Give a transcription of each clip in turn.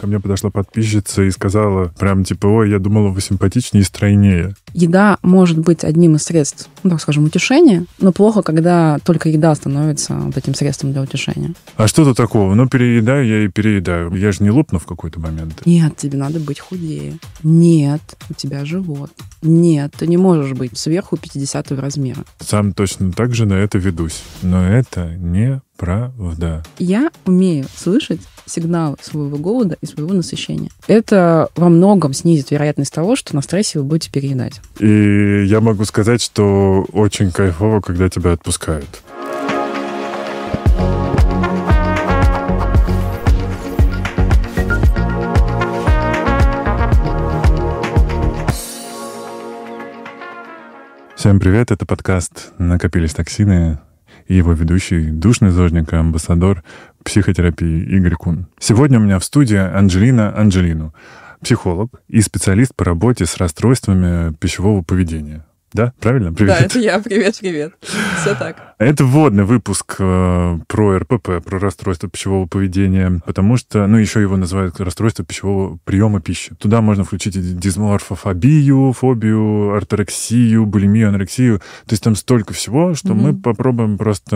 Ко мне подошла подписчица и сказала прям типа, ой, я думала, вы симпатичнее и стройнее. Еда может быть одним из средств, ну, так скажем, утешения, но плохо, когда только еда становится вот этим средством для утешения. А что тут такого? Ну, переедаю я и переедаю. Я же не лопну в какой-то момент. Нет, тебе надо быть худее. Нет, у тебя живот. Нет, ты не можешь быть сверху 50 размера. Сам точно так же на это ведусь. Но это не Правда. Я умею слышать сигнал своего голода и своего насыщения. Это во многом снизит вероятность того, что на стрессе вы будете переедать. И я могу сказать, что очень кайфово, когда тебя отпускают. Всем привет, это подкаст «Накопились токсины» и его ведущий, душный зожник и амбассадор психотерапии Игорь Кун. Сегодня у меня в студии Анджелина Анджелину, психолог и специалист по работе с расстройствами пищевого поведения. Да, правильно? Привет. Да, это я. Привет, привет. Все так. Это вводный выпуск э, про РПП, про расстройство пищевого поведения, потому что, ну, еще его называют расстройство пищевого приема пищи. Туда можно включить дисморфофобию, фобию, орторексию, булимию, анорексию. То есть там столько всего, что mm-hmm. мы попробуем просто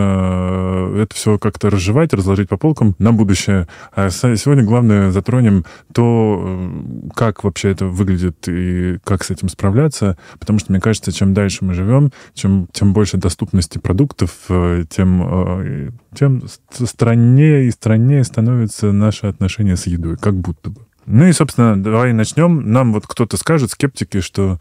э, это все как-то разжевать, разложить по полкам на будущее. А сегодня главное затронем то, э, как вообще это выглядит и как с этим справляться, потому что, мне кажется, чем чем дальше мы живем, чем, тем больше доступности продуктов, э, тем, э, тем страннее и страннее становится наше отношение с едой, как будто бы. Ну и, собственно, давай начнем. Нам вот кто-то скажет, скептики, что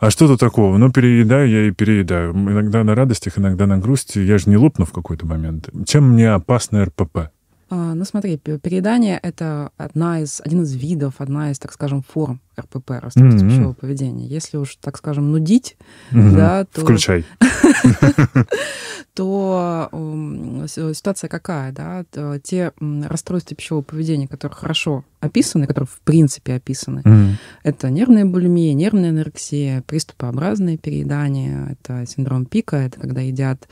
а что то такого? Ну, переедаю я и переедаю. Иногда на радостях, иногда на грусти. Я же не лопну в какой-то момент. Чем мне опасно РПП? А, ну смотри, переедание — это одна из, один из видов, одна из, так скажем, форм РПП, расстройства м-м-м. mm-hmm. пищевого поведения. Если уж, так скажем, нудить, mm-hmm. да, то... Включай. То ситуация какая, да? Те расстройства пищевого поведения, которые хорошо описаны, которые в принципе описаны, это нервная булимия, нервная анорексия, приступообразное переедание, это синдром пика, это когда едят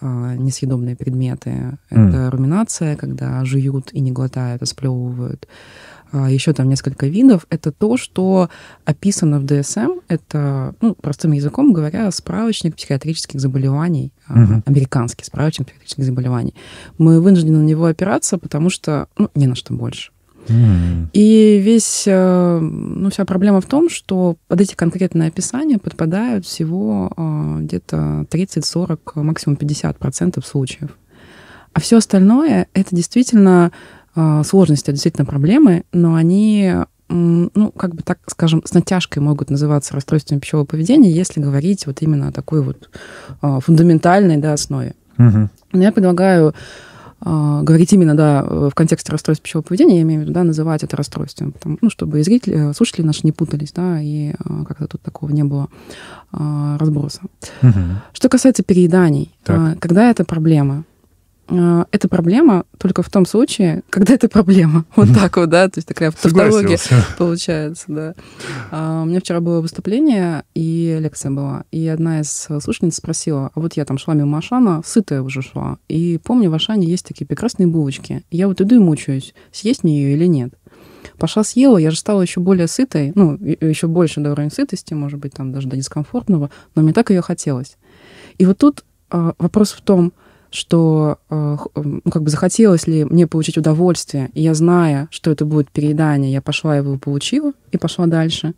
а, несъедобные предметы. Mm. Это руминация, когда жуют и не глотают, а сплевывают. А, Еще там несколько видов. Это то, что описано в DSM, Это, ну, простым языком говоря, справочник психиатрических заболеваний, mm-hmm. американский справочник психиатрических заболеваний. Мы вынуждены на него опираться, потому что, ну, не на что больше. И весь, э, ну, вся проблема в том, что под эти конкретные описания подпадают всего э, где-то 30-40, максимум 50% случаев. А все остальное — это действительно э, сложности, это действительно проблемы, но они ну, как бы так скажем, с натяжкой могут называться расстройствами пищевого поведения, если говорить вот именно о такой вот фундаментальной да, основе. Угу. я предлагаю а, говорить именно, да, в контексте расстройств пищевого поведения, я имею в виду, да, называть это расстройством, потому, ну, чтобы и зрители, э, слушатели наши не путались, да, и э, как-то тут такого не было а, разброса. Угу. Что касается перееданий, так. А, когда это проблема? А, это проблема только в том случае, когда это проблема. Вот так вот, да, то есть такая тавтология получается, да. А, у меня вчера было выступление, и лекция была, и одна из слушниц спросила, а вот я там шла мимо Ашана, сытая уже шла, и помню, в Ашане есть такие прекрасные булочки. Я вот иду и мучаюсь, съесть мне ее или нет. Пошла съела, я же стала еще более сытой, ну, еще больше до уровня сытости, может быть, там даже до дискомфортного, но мне так ее хотелось. И вот тут а, вопрос в том, что э, ну, как бы захотелось ли мне получить удовольствие, и я зная, что это будет переедание, я пошла его получила и пошла дальше,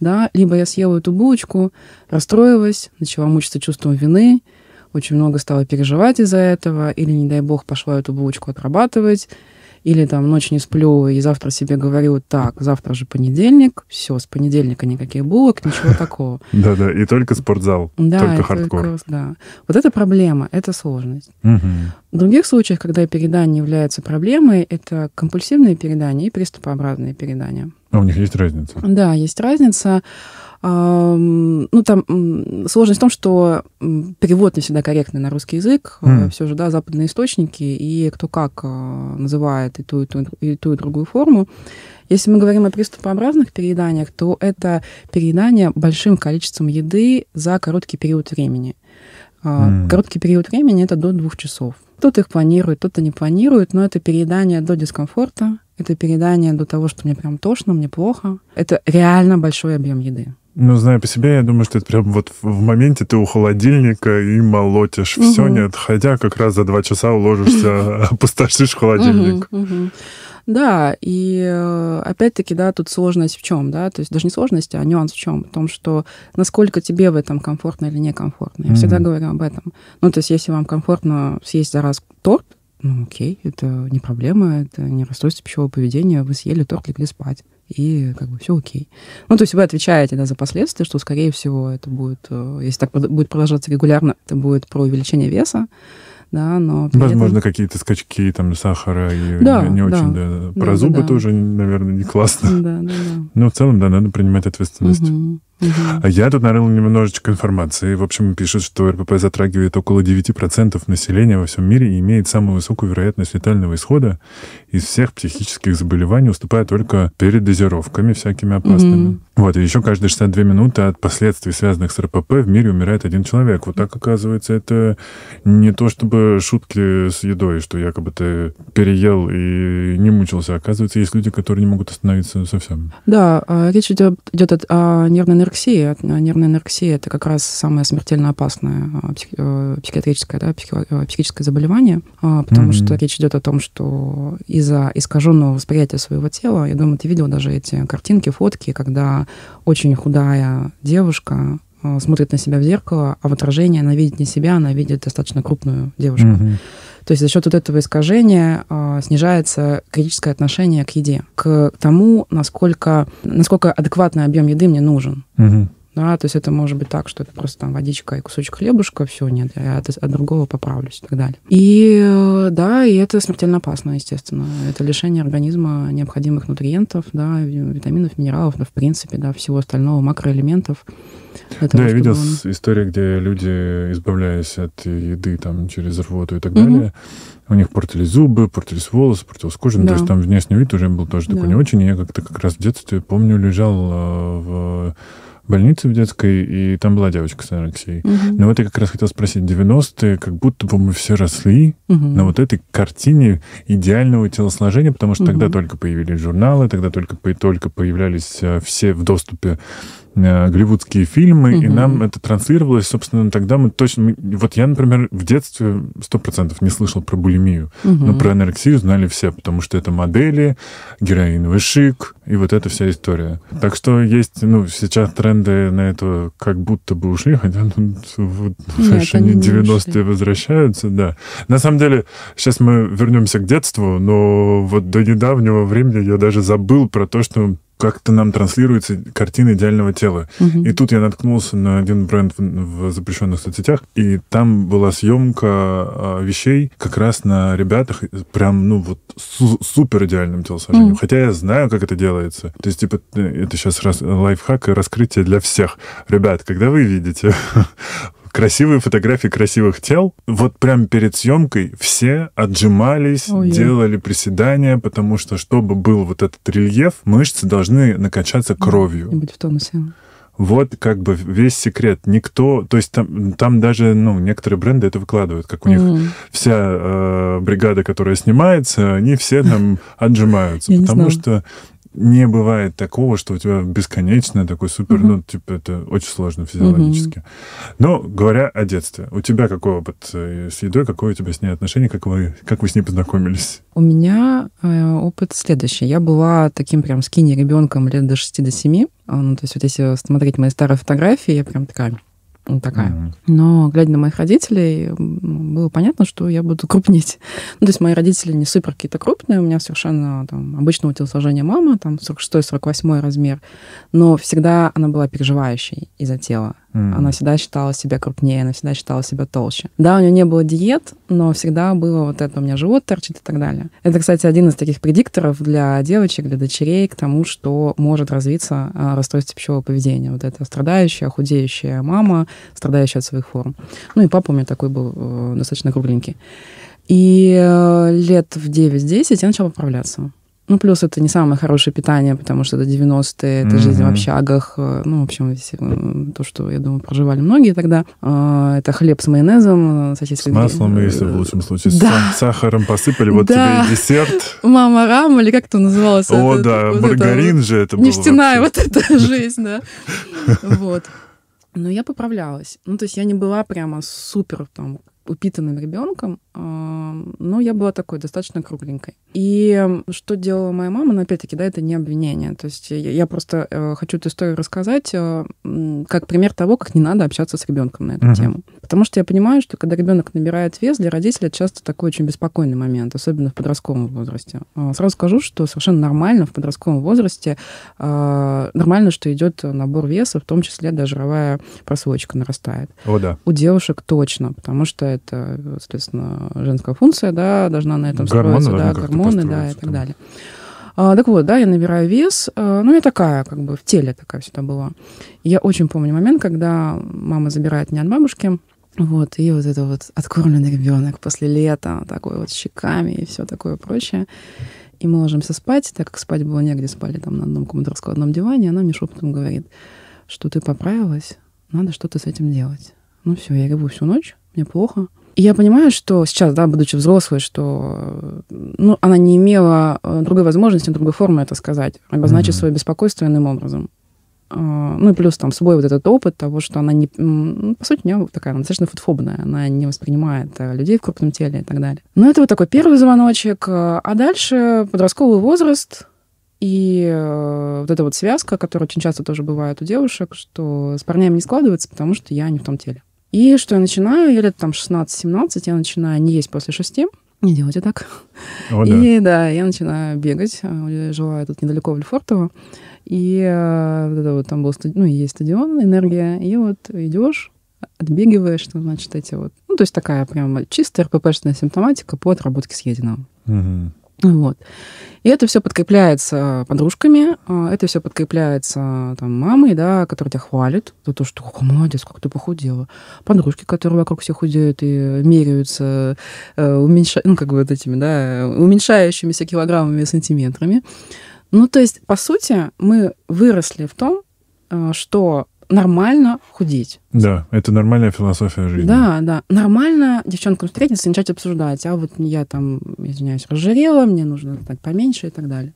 да, либо я съела эту булочку, расстроилась, начала мучиться чувством вины, очень много стала переживать из-за этого, или, не дай бог, пошла эту булочку отрабатывать, или там ночь не сплю и завтра себе говорю, так, завтра же понедельник, все, с понедельника никаких булок, ничего такого. Да-да, и только спортзал, только хардкор. да, вот это проблема, это сложность. В других случаях, когда передание является проблемой, это компульсивные передания и приступообразные передания. А у них есть разница? Да, есть разница. Ну, там сложность в том, что перевод не всегда корректный на русский язык. Mm. Э, Все же, да, западные источники, и кто как э, называет и ту, и ту, и ту, и другую форму. Если мы говорим о приступообразных перееданиях, то это переедание большим количеством еды за короткий период времени. Mm. Короткий период времени – это до двух часов. Кто-то их планирует, кто-то не планирует, но это переедание до дискомфорта, это переедание до того, что мне прям тошно, мне плохо. Это реально большой объем еды. Ну, знаю по себе, я думаю, что это прям вот в моменте ты у холодильника и молотишь угу. все, не отходя, как раз за два часа уложишься, а, опустошишь холодильник. Да, и э, опять-таки, да, тут сложность в чем, да, то есть даже не сложность, а нюанс в чем, в том, что насколько тебе в этом комфортно или некомфортно. Я всегда говорю об этом. Ну, то есть если вам комфортно съесть за раз торт, ну окей, это не проблема, это не расстройство пищевого поведения, вы съели торт, легли спать и как бы все окей. Ну, то есть вы отвечаете да, за последствия, что, скорее всего, это будет, э, если так будет продолжаться регулярно, это будет про увеличение веса, да, но... Возможно, этом... какие-то скачки там сахара и да, не, да, очень, да. Про да, зубы да, тоже, наверное, не классно. Да, да, да. Но в целом, да, надо принимать ответственность. Угу. Угу. Я тут нарыл немножечко информации. В общем, пишут, что РПП затрагивает около 9% населения во всем мире и имеет самую высокую вероятность летального исхода из всех психических заболеваний, уступая только перед дозировками всякими опасными. Угу. Вот, и еще каждые 62 минуты от последствий, связанных с РПП, в мире умирает один человек. Вот так, оказывается, это не то чтобы шутки с едой, что якобы ты переел и не мучился. Оказывается, есть люди, которые не могут остановиться совсем. Да, а, речь идет, идет о нервной анорексии. А нервная анорексия – это как раз самое смертельно опасное а, псих, э, психиатрическое, да, психи, э, психическое заболевание, а, потому mm-hmm. что речь идет о том, что из-за искаженного восприятия своего тела, я думаю, ты видел даже эти картинки, фотки, когда очень худая девушка а, смотрит на себя в зеркало, а в отражении она видит не себя, она видит достаточно крупную девушку. Mm-hmm. То есть за счет вот этого искажения э, снижается критическое отношение к еде, к тому, насколько, насколько адекватный объем еды мне нужен. Угу. Да, то есть это может быть так, что это просто там водичка и кусочек хлебушка, все, нет, я от, от другого поправлюсь и так далее. И э, да, и это смертельно опасно, естественно. Это лишение организма необходимых нутриентов, да, витаминов, минералов, да, в принципе, да, всего остального, макроэлементов. Того, да, я видел он... истории, где люди, избавляясь от еды там через рвоту и так угу. далее, у них портились зубы, портились волосы, портилась кожа. Да. Ну, то есть там внешний вид уже был тоже да. не очень. И я как-то как раз в детстве, помню, лежал э, в больнице в детской, и там была девочка с анорексией. Угу. Но вот я как раз хотел спросить, 90-е, как будто бы мы все росли угу. на вот этой картине идеального телосложения, потому что угу. тогда только появились журналы, тогда только, только появлялись э, все в доступе Э, голливудские фильмы, угу. и нам это транслировалось, собственно, тогда мы точно... Вот я, например, в детстве сто процентов не слышал про булимию, угу. но про анорексию знали все, потому что это модели, героиновый шик, и вот эта вся история. Так что есть, ну, сейчас тренды на это как будто бы ушли, хотя ну, вот, Нет, они 90-е возвращаются, да. На самом деле, сейчас мы вернемся к детству, но вот до недавнего времени я даже забыл про то, что как-то нам транслируется картина идеального тела. Угу. И тут я наткнулся на один бренд в, в запрещенных соцсетях, и там была съемка а, вещей как раз на ребятах, прям, ну, вот су- супер идеальным телосложением. Угу. Хотя я знаю, как это делается. То есть, типа, э, это сейчас раз, лайфхак и раскрытие для всех. Ребят, когда вы видите красивые фотографии красивых тел. Вот прямо перед съемкой все отжимались, Ой. делали приседания, потому что, чтобы был вот этот рельеф, мышцы должны накачаться кровью. И быть в тонусе. Вот как бы весь секрет. Никто, то есть там, там даже, ну, некоторые бренды это выкладывают, как у mm. -hmm. них вся э, бригада, которая снимается, они все там отжимаются, потому что не бывает такого, что у тебя бесконечное такой супер, mm-hmm. ну, типа, это очень сложно физиологически. Mm-hmm. Но говоря о детстве, у тебя какой опыт э, с едой, какое у тебя с ней отношение, как вы, как вы с ней познакомились? У меня э, опыт следующий. Я была таким прям скини ребенком лет до 6 до 7. А, ну, то есть вот если смотреть мои старые фотографии, я прям такая ну, такая. Mm-hmm. Но, глядя на моих родителей, было понятно, что я буду крупнеть. Ну, то есть мои родители не супер какие-то крупные, у меня совершенно там обычного телосложения мама, там 46-48 размер, но всегда она была переживающей из-за тела. Mm-hmm. Она всегда считала себя крупнее, она всегда считала себя толще. Да, у нее не было диет, но всегда было вот это, у меня живот торчит и так далее. Это, кстати, один из таких предикторов для девочек, для дочерей к тому, что может развиться а, расстройство пищевого поведения. Вот эта страдающая, худеющая мама — страдающий от своих форм. Ну и папа у меня такой был э, достаточно кругленький. И э, лет в 9-10 я начала поправляться. Ну, плюс это не самое хорошее питание, потому что это 90-е, это mm-hmm. жизнь в общагах. Э, ну, в общем, то, что, я думаю, проживали многие тогда. Это хлеб с майонезом, сосиски. С маслом, если в лучшем случае. Да. С сахаром посыпали, вот да. тебе и десерт. Мама рам, или как это называлось? О, это, да, это, маргарин это, же это был. Нефтяная вообще. вот эта жизнь, да. Вот. Но я поправлялась. Ну, то есть я не была прямо супер там упитанным ребенком, но я была такой достаточно кругленькой. И что делала моя мама, но ну, опять-таки, да, это не обвинение. То есть я просто э, хочу эту историю рассказать э, как пример того, как не надо общаться с ребенком на эту uh-huh. тему. Потому что я понимаю, что когда ребенок набирает вес, для родителя это часто такой очень беспокойный момент, особенно в подростковом возрасте. А, сразу скажу, что совершенно нормально в подростковом возрасте, а, нормально, что идет набор веса, в том числе даже жировая просвочка нарастает. О, да. У девушек точно, потому что это, соответственно, женская функция, да, должна на этом гормоны строиться, да, гормоны, да, и так там. далее. А, так вот, да, я набираю вес, а, ну, я такая, как бы, в теле такая всегда была. я очень помню момент, когда мама забирает меня от бабушки, вот, и вот это вот откормленный ребенок после лета, такой вот с щеками и все такое прочее. И мы ложимся спать, так как спать было негде, спали там на одном командорском одном диване, она мне шепотом говорит, что ты поправилась, надо что-то с этим делать. Ну все, я реву всю ночь, мне плохо, я понимаю, что сейчас, да, будучи взрослой, что ну, она не имела э, другой возможности, другой формы это сказать, обозначить mm-hmm. свое беспокойство иным образом. А, ну и плюс там свой вот этот опыт того, что она не... Ну, по сути, у нее такая она достаточно футфобная. Она не воспринимает э, людей в крупном теле и так далее. Но ну, это вот такой первый звоночек. Э, а дальше подростковый возраст, и вот эта вот связка, которая очень часто тоже бывает у девушек, что с парнями не складывается, потому что я не в том теле. И что я начинаю? Я лет там 16-17, я начинаю не есть после шести. Не делайте так. О, да. И да, я начинаю бегать. А, я жила тут недалеко, в Лефортово. И да, э, вот, там был стадион, ну, есть стадион, энергия. И вот идешь, отбегиваешь, что значит эти вот... Ну, то есть такая прям чистая РППшная симптоматика по отработке съеденного. Угу. Ну вот. И это все подкрепляется подружками, а, это все подкрепляется там, мамой, да, которая тебя хвалит за то, что какой молодец, как ты похудела. Подружки, которые вокруг всех худеют и меряются э, уменьша... ну, как бы вот этими, да, уменьшающимися килограммами и сантиметрами. Ну, то есть, по сути, мы выросли в том, э, что нормально худеть. Да, это нормальная философия жизни. Да, да. Нормально девчонкам встретиться и начать обсуждать. А вот я там, извиняюсь, разжирела, мне нужно стать поменьше и так далее.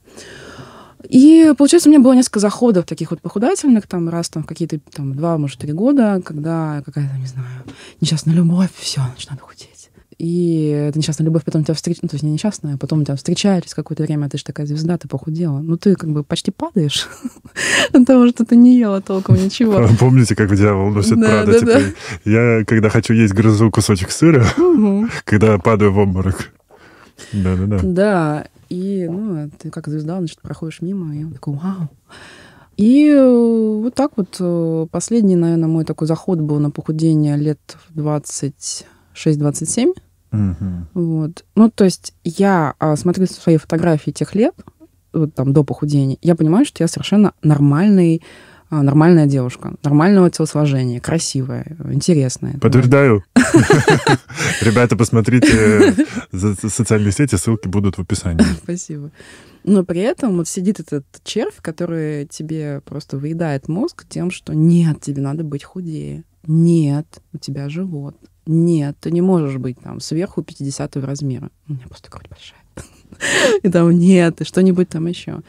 И, получается, у меня было несколько заходов таких вот похудательных, там, раз там какие-то там два, может, три года, когда какая-то, не знаю, несчастная любовь, все, начинаю худеть и это несчастная любовь потом тебя встречает, ну, то есть не несчастная, а потом тебя встречает через какое-то время, а ты же такая звезда, ты похудела. Ну, ты как бы почти падаешь от того, что ты не ела толком ничего. Помните, как в «Дьявол носит да, Прада»? Да, типа, да. Я, когда хочу есть, грызу кусочек сыра, когда падаю в обморок. Да-да-да. Да, и, ну, ты как звезда, значит, проходишь мимо, и такой «Вау!» И э, вот так вот э, последний, наверное, мой такой заход был на похудение лет в 20 6,27. Угу. Вот. Ну, то есть я а, смотрю свои фотографии тех лет, вот там до похудения, я понимаю, что я совершенно нормальный, а, нормальная девушка, нормального телосложения, красивая, интересная. Подтверждаю. Ребята, посмотрите социальные сети, ссылки будут в описании. Спасибо. Но при этом вот сидит этот червь, который тебе просто выедает мозг тем, что нет, тебе надо быть худее. Нет, у тебя живот нет, ты не можешь быть там сверху 50 размера. У меня просто грудь большая. И там нет, и что-нибудь там еще.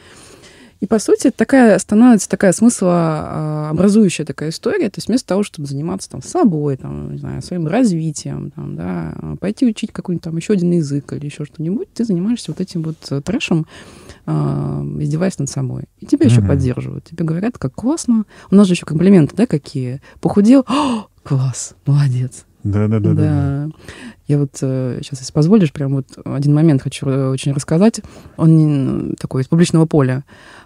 И, по сути, такая становится такая смыслообразующая а, такая история. То есть вместо того, чтобы заниматься там собой, там, не знаю, своим развитием, там, да, пойти учить какой-нибудь там еще один язык или еще что-нибудь, ты занимаешься вот этим вот э, трэшем, э, издеваясь над собой. И тебя mm-hmm. еще поддерживают. Тебе говорят, как классно. У нас же еще комплименты, да, какие. Похудел, О, класс, молодец. Да, да, да, да. Я вот сейчас, э, если позволишь, прям вот один момент хочу э, очень рассказать. Он ну, такой из публичного поля.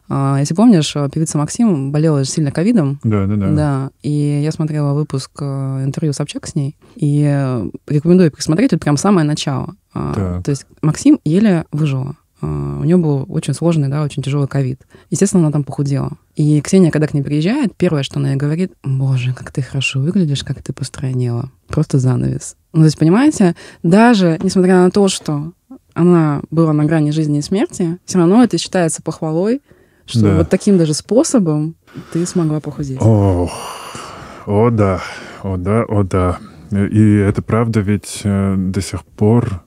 А, если помнишь, э, певица Максим болела сильно ковидом. Да, да, да. Да. И я смотрела выпуск интервью Собчак с ней. И рекомендую посмотреть это прям самое начало. А, так. То есть Максим еле выжила. А, у нее был очень сложный, да, очень тяжелый ковид. Естественно, она там похудела. И Ксения, когда к ней приезжает, первое, что она ей говорит, «Боже, как ты хорошо выглядишь, как ты постранила». Просто занавес. Ну, то есть, понимаете, даже несмотря на то, что она была на грани жизни и смерти, все равно это считается похвалой, что да. вот таким даже способом ты смогла похудеть. Ох, о да, о да, о да. И это правда, ведь э, до сих пор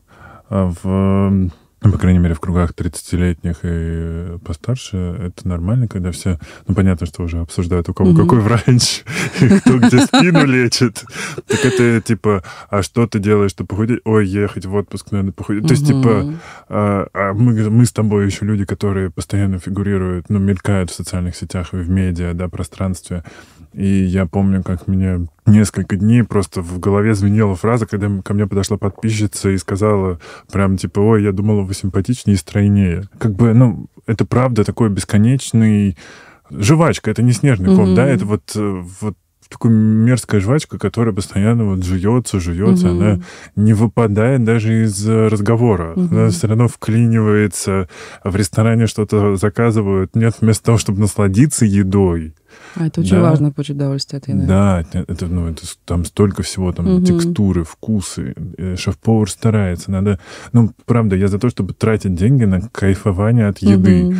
э, в ну, по крайней мере, в кругах 30-летних и постарше, это нормально, когда все, ну, понятно, что уже обсуждают, у кого угу. какой врач, и кто где спину лечит. Так это типа, а что ты делаешь, чтобы похудеть? Ой, ехать в отпуск, наверное, похудеть. То есть, типа, а, а мы, мы с тобой еще люди, которые постоянно фигурируют, ну, мелькают в социальных сетях и в медиа, да, пространстве. И я помню, как меня несколько дней просто в голове звенела фраза, когда ко мне подошла подписчица и сказала прям типа, ой, я думала, вы симпатичнее и стройнее. Как бы, ну, это правда такой бесконечный жвачка, это не снежный ком, mm-hmm. да, это вот, э, вот такая мерзкая жвачка, которая постоянно вот жуется, жуется, угу. она не выпадает даже из э, разговора. Угу. Она все равно вклинивается, в ресторане что-то заказывают. Нет, вместо того, чтобы насладиться едой, а это очень да. важно получить удовольствие от еды. Да, это, ну, это, там столько всего, там угу. текстуры, вкусы. Э, шеф-повар старается. Надо, ну, правда, я за то, чтобы тратить деньги на кайфование от еды. Угу.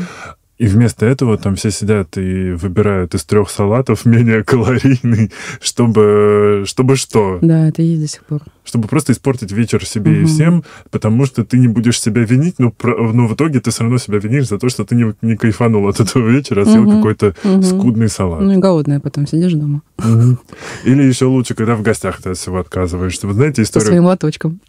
И вместо этого там все сидят и выбирают из трех салатов менее калорийный, чтобы, чтобы что. Да, это есть до сих пор чтобы просто испортить вечер себе mm-hmm. и всем, потому что ты не будешь себя винить, но, но в итоге ты все равно себя винишь за то, что ты не, не кайфанул от этого вечера, а съел mm-hmm. какой-то mm-hmm. скудный салат. Ну и голодная потом сидишь дома. Mm-hmm. Или еще лучше, когда в гостях ты от всего отказываешься. Вы знаете историю... По своим лоточкам.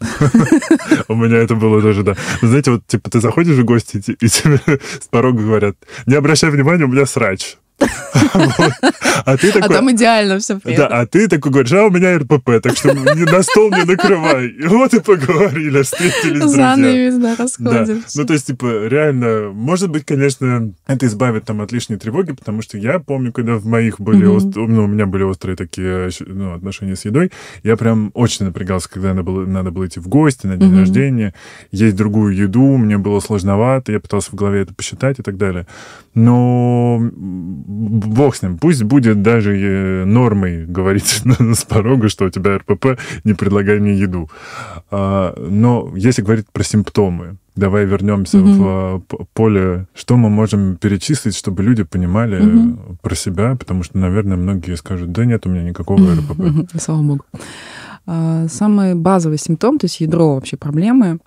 У меня это было даже, да. знаете, вот типа ты заходишь в гости, и тебе с порога говорят, не обращай внимания, у меня срач. А ты а такой... А там идеально все Да, а ты такой говоришь, а у меня РПП, так что на стол не накрывай. Вот и поговорили, встретились, друзья. Занавес, да, расходимся. Ну, то есть, типа, реально, может быть, конечно, это избавит там от лишней тревоги, потому что я помню, когда в моих были... Ну, у меня были острые такие ну, отношения с едой, я прям очень напрягался, когда надо было идти в гости на день рождения, есть другую еду, мне было сложновато, я пытался в голове это посчитать и так далее. Но бог с ним, пусть будет даже э, нормой говорить с порога, что у тебя РПП, не предлагай мне еду. А, но если говорить про симптомы, давай вернемся mm-hmm. в э, поле, что мы можем перечислить, чтобы люди понимали mm-hmm. про себя, потому что, наверное, многие скажут, да нет, у меня никакого РПП. mm Слава богу. А, самый базовый симптом, то есть ядро вообще проблемы,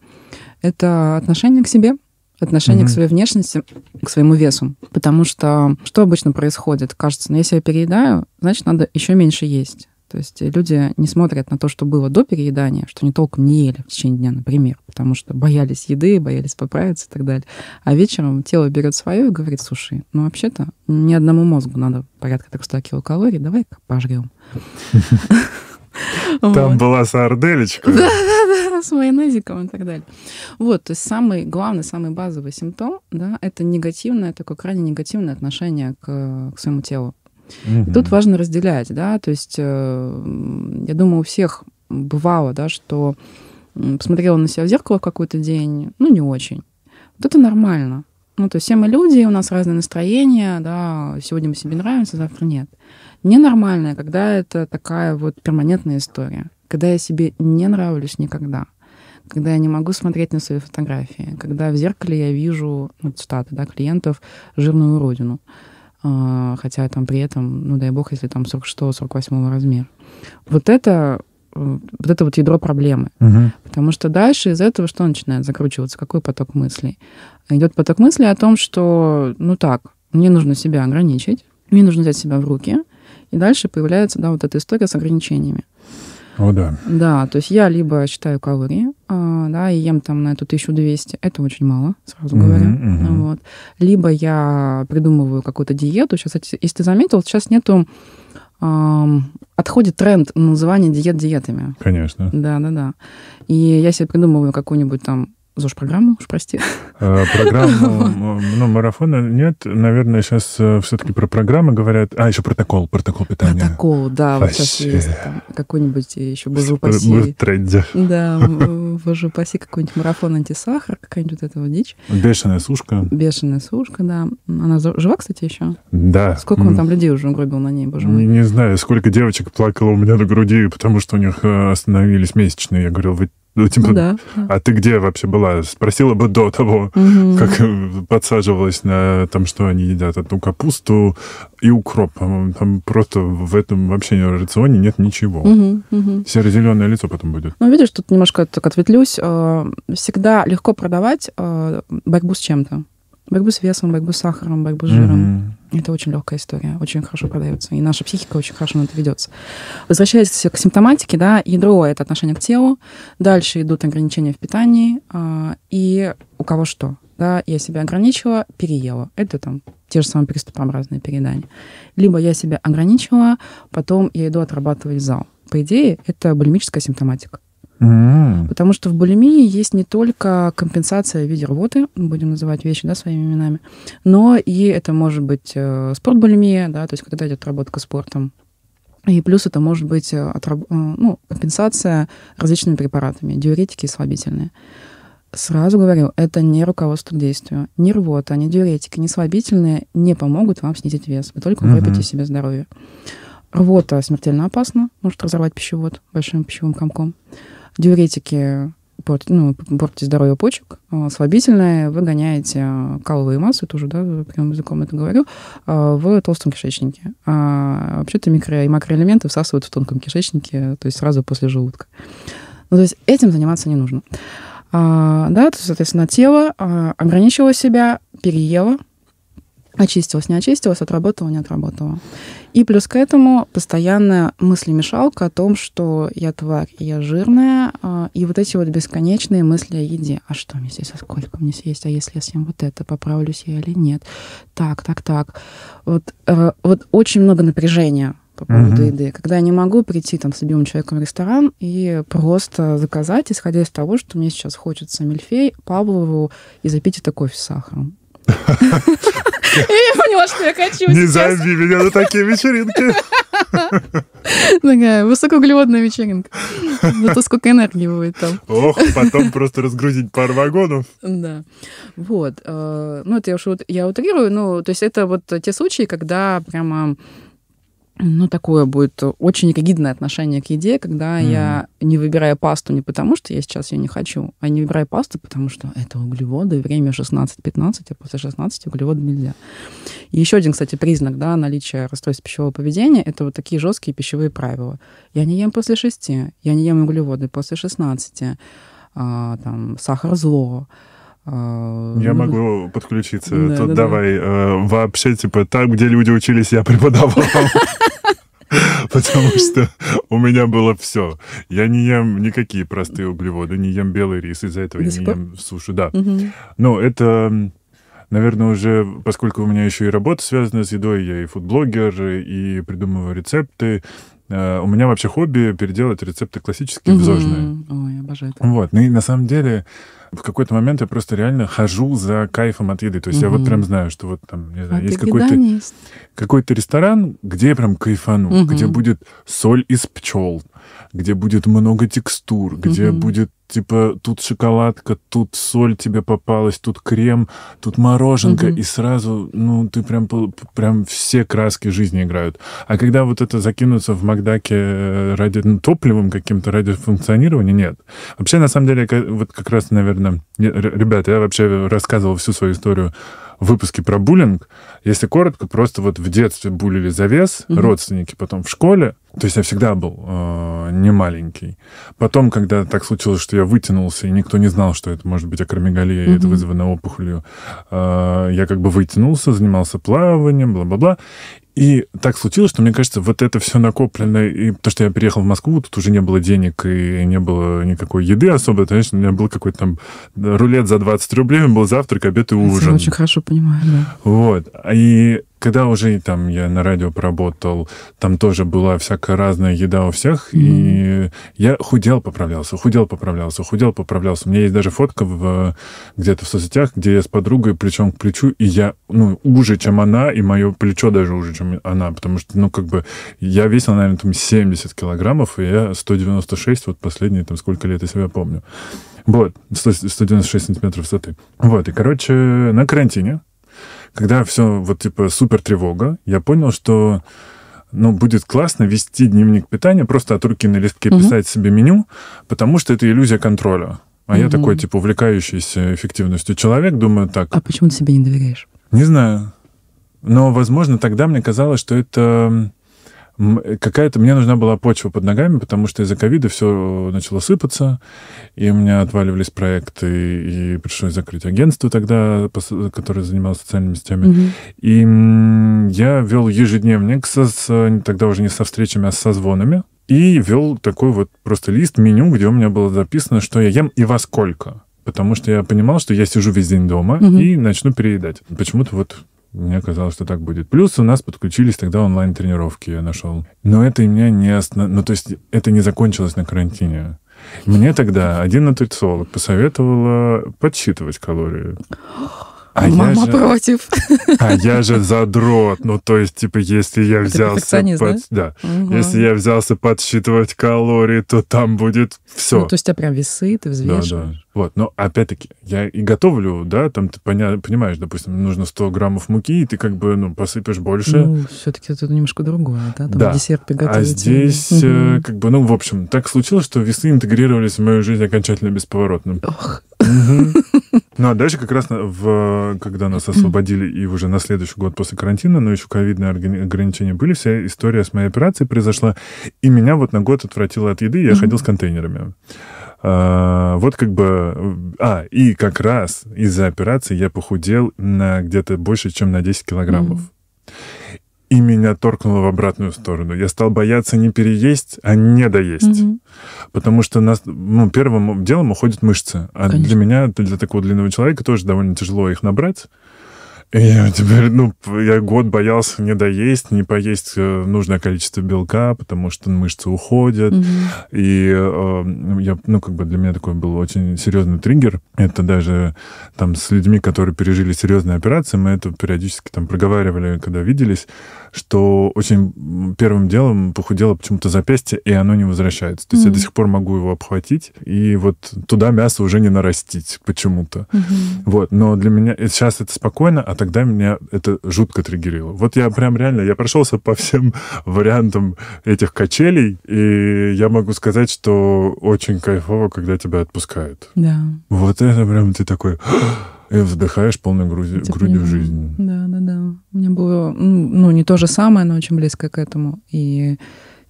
это отношение к себе – отношение mm-hmm. к своей внешности, к своему весу. Потому что что обычно происходит? Кажется, ну, если я переедаю, значит, надо еще меньше есть. То есть люди не смотрят на то, что было до переедания, что они толком не ели в течение дня, например, потому что боялись еды, боялись поправиться и так далее. А вечером тело берет свое и говорит, слушай, ну вообще-то ни одному мозгу надо порядка 300 килокалорий, давай-ка пожрем. Там была сарделечка. Да, да, да. с майонезиком и так далее. Вот, то есть самый главный, самый базовый симптом, да, это негативное, такое крайне негативное отношение к, к своему телу. Угу. Тут важно разделять, да, то есть э, я думаю, у всех бывало, да, что посмотрела на себя в зеркало в какой-то день, ну, не очень. Вот это нормально. Ну, то есть все мы люди, у нас разные настроения, да, сегодня мы себе нравимся, завтра нет. Ненормально, когда это такая вот перманентная история когда я себе не нравлюсь никогда, когда я не могу смотреть на свои фотографии, когда в зеркале я вижу, ну, цитаты, да, клиентов, жирную родину, а, хотя там при этом, ну, дай бог, если там 46-48 размер. Вот это э, вот это вот ядро проблемы. Угу. Потому что дальше из этого что начинает закручиваться? Какой поток мыслей? Идет поток мыслей о том, что, ну так, мне нужно себя ограничить, мне нужно взять себя в руки. И дальше появляется, да, вот эта история с ограничениями. О, да. Да, то есть я либо считаю калории, а, да, и ем там на эту 1200, это очень мало, сразу mm-hmm, говоря. Mm-hmm. Вот. Либо я придумываю какую-то диету. Сейчас, если ты заметил, сейчас нету отходит тренд на называние диет диетами. Конечно. Да, да, да. И я себе придумываю какую-нибудь там ЗОЖ программу, уж прости. Э, программу, ну, марафона нет. Наверное, сейчас э, все-таки про программы говорят. А, еще протокол, протокол питания. Протокол, да. Вообще. Вот сейчас есть какой-нибудь э, еще, боже упаси. В тренде. Да, боже упаси, какой-нибудь марафон антисахар, какая-нибудь вот этого дичь. Бешеная сушка. Бешеная сушка, да. Она жива, кстати, еще? Да. Сколько он там людей уже угробил на ней, боже мой? Не знаю, сколько девочек плакало у меня на груди, потому что у них остановились месячные. Я говорил, вы ну, типа, да, да. А ты где вообще была? Спросила бы до того, угу. как э, подсаживалась на там, что они едят, одну капусту и укроп. Там просто в этом вообще рационе нет ничего. Угу, угу. Серо-зеленое лицо потом будет. Ну, видишь, тут немножко так ответлюсь. Э, всегда легко продавать э, борьбу с чем-то. Борьбу с весом, борьбу с сахаром, борьбу с жиром. Угу. Это очень легкая история, очень хорошо продается. И наша психика очень хорошо на это ведется. Возвращаясь к симптоматике, да, ядро — это отношение к телу. Дальше идут ограничения в питании. А, и у кого что. Да, я себя ограничила, переела. Это там те же самые приступообразные переедания. Либо я себя ограничила, потом я иду отрабатывать зал. По идее, это булимическая симптоматика. Потому что в булимии есть не только компенсация в виде рвоты, будем называть вещи да, своими именами, но и это может быть э, спорт булимия, да, то есть когда идет работа спортом, и плюс это может быть э, отраб... Э, ну, компенсация различными препаратами, диуретики и слабительные. Сразу говорю, это не руководство к действию. Ни рвота, ни диуретики, ни слабительные не помогут вам снизить вес. Вы только укрепите uh-huh. себе здоровье. Рвота смертельно опасна, может разорвать пищевод большим пищевым комком диуретики порт, ну, портите здоровье почек, а, слабительное, вы гоняете а, каловые массы, тоже, да, прямым языком это говорю, а, в толстом кишечнике. А вообще-то микро и макроэлементы всасывают в тонком кишечнике, то есть сразу после желудка. Ну, то есть этим заниматься не нужно. А, да, то, соответственно, тело а, ограничило себя, переело, очистилось, не очистилось, отработало, не отработало. И плюс к этому постоянная мыслемешалка о том, что я тварь, я жирная, а, и вот эти вот бесконечные мысли о еде. А что мне здесь, а сколько мне съесть, а если я съем вот это, поправлюсь я или нет? Так, так, так. Вот, э, вот очень много напряжения по поводу uh-huh. еды. Когда я не могу прийти там с любимым человеком в ресторан и просто заказать, исходя из того, что мне сейчас хочется мельфей, павлову и запить это кофе с сахаром. И я поняла, что я хочу Не зови меня на такие вечеринки. Такая высокоуглеводная вечеринка. то сколько энергии будет там. Ох, потом просто разгрузить пару вагонов. Да. Вот. Э, ну, это я уж я утрирую, ну, то есть это вот те случаи, когда прямо ну, такое будет очень эгидное отношение к еде, когда mm. я не выбираю пасту не потому, что я сейчас ее не хочу, а не выбираю пасту, потому что это углеводы, время 16-15, а после 16 углеводы нельзя. И еще один, кстати, признак да, наличия расстройств пищевого поведения – это вот такие жесткие пищевые правила. Я не ем после 6, я не ем углеводы после 16, а, там, сахар зло, а, я ну, могу подключиться. Да, Тут да, давай да. Э, вообще типа там, где люди учились, я преподавал. Потому что у меня было все. Я не ем никакие простые углеводы, не ем белый рис, из-за этого я не ем суши, да. Но ну, это наверное, уже, поскольку у меня еще и работа связана с едой, я и фудблогер, и придумываю рецепты, Э, у меня вообще хобби переделать рецепты классические угу. в зожные. Ой, обожаю это. Вот. Ну и на самом деле в какой-то момент я просто реально хожу за кайфом от еды. То есть угу. я вот прям знаю, что вот там, не знаю, а есть какой-то какой ресторан, где я прям кайфану, угу. где будет соль из пчел, где будет много текстур, где угу. будет типа, тут шоколадка, тут соль тебе попалась, тут крем, тут мороженка, mm-hmm. и сразу, ну, ты прям, прям все краски жизни играют. А когда вот это закинуться в Макдаке э, ради ну, топливом каким-то, ради функционирования, нет. Вообще, на самом деле, вот как раз, наверное, ребята, я вообще рассказывал всю свою историю выпуске про буллинг. Если коротко, просто вот в детстве булили завес, mm родственники потом в школе. То есть я всегда был э, не маленький. Потом, когда так случилось, что я вытянулся, и никто не знал, что это может быть акромегалия, mm и это вызвано опухолью, э, я как бы вытянулся, занимался плаванием, бла-бла-бла. И так случилось, что, мне кажется, вот это все накоплено, и то, что я переехал в Москву, тут уже не было денег и не было никакой еды особо. Конечно, у меня был какой-то там э, рулет за 20 рублей, был завтрак, обед и ужин. Я очень хорошо понимаю, да. Вот. И когда уже там я на радио поработал, там тоже была всякая разная еда у всех, mm-hmm. и я худел, поправлялся, худел, поправлялся, худел, поправлялся. У меня есть даже фотка в, где-то в соцсетях, где я с подругой плечом к плечу, и я, ну, уже, чем она, и мое плечо даже уже, чем она, потому что, ну, как бы, я весил, наверное, там 70 килограммов, и я 196, вот последние, там, сколько лет я себя помню. Вот, 196 сантиметров высоты. Вот, и, короче, на карантине когда все вот типа супер тревога, я понял, что ну, будет классно вести дневник питания, просто от руки на листке угу. писать себе меню, потому что это иллюзия контроля. А угу. я такой, типа, увлекающийся эффективностью человек, думаю так. А почему ты себе не доверяешь? Не знаю. Но, возможно, тогда мне казалось, что это какая-то мне нужна была почва под ногами, потому что из-за ковида все начало сыпаться, и у меня отваливались проекты, и пришлось закрыть агентство тогда, которое занималось социальными сетями. Mm-hmm. И я вел ежедневник со, с, тогда уже не со встречами, а со звонами, И вел такой вот просто лист, меню, где у меня было записано, что я ем и во сколько потому что я понимал, что я сижу весь день дома угу. и начну переедать. Почему-то вот мне казалось, что так будет. Плюс у нас подключились тогда онлайн-тренировки, я нашел. Но это и меня не останов... Ну, то есть это не закончилось на карантине. Мне тогда один нутрициолог посоветовала подсчитывать калории. А Мама же, против. А я же задрот. Ну, то есть, типа, если я взялся... Под, да? да. Угу. Если я взялся подсчитывать калории, то там будет все. Ну, то есть, у тебя прям весы, ты взвешиваешь. Да, да. Вот, но опять-таки, я и готовлю, да, там ты поня- понимаешь, допустим, нужно 100 граммов муки, и ты как бы, ну, посыпешь больше. Ну, все-таки это немножко другое, да, там да. десерт а приготовить. А здесь, угу. как бы, ну, в общем, так случилось, что весы интегрировались в мою жизнь окончательно бесповоротно. Ох. Угу. Ну а дальше как раз, в, когда нас освободили и уже на следующий год после карантина, но еще ковидные ограничения были, вся история с моей операцией произошла, и меня вот на год отвратило от еды, я mm-hmm. ходил с контейнерами. А, вот как бы... А, и как раз из-за операции я похудел на где-то больше, чем на 10 килограммов. Mm-hmm и меня торкнуло в обратную сторону. Я стал бояться не переесть, а не доесть. Угу. Потому что нас, ну, первым делом уходят мышцы. А Конечно. для меня, для такого длинного человека, тоже довольно тяжело их набрать я теперь, ну, я год боялся не доесть, не поесть э, нужное количество белка, потому что мышцы уходят. Угу. И э, я, ну, как бы для меня такой был очень серьезный триггер. Это даже там с людьми, которые пережили серьезные операции, мы это периодически там проговаривали, когда виделись, что очень первым делом похудело почему-то запястье, и оно не возвращается. То есть угу. я до сих пор могу его обхватить, и вот туда мясо уже не нарастить почему-то. Угу. Вот, но для меня сейчас это спокойно, а тогда меня это жутко триггерило. Вот я прям реально, я прошелся по всем вариантам этих качелей, и я могу сказать, что очень кайфово, когда тебя отпускают. Да. Вот это прям ты такой... И вздыхаешь полной груди, типа грудью жизни. Да, да, да. У меня было, ну, ну, не то же самое, но очень близко к этому. И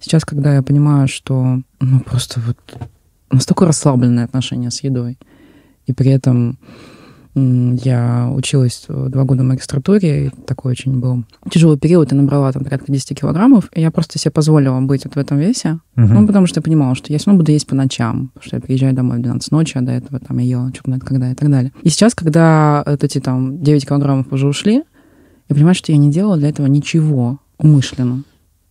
сейчас, когда я понимаю, что, ну, просто вот настолько расслабленное отношение с едой, и при этом я училась два года в магистратуре, и такой очень был тяжелый период, и набрала там порядка 10 килограммов, и я просто себе позволила быть вот в этом весе, угу. ну, потому что я понимала, что я все равно буду есть по ночам, потому что я приезжаю домой в 12 ночи, а до этого там я ела, что знает когда и так далее. И сейчас, когда вот эти там 9 килограммов уже ушли, я понимаю, что я не делала для этого ничего умышленно.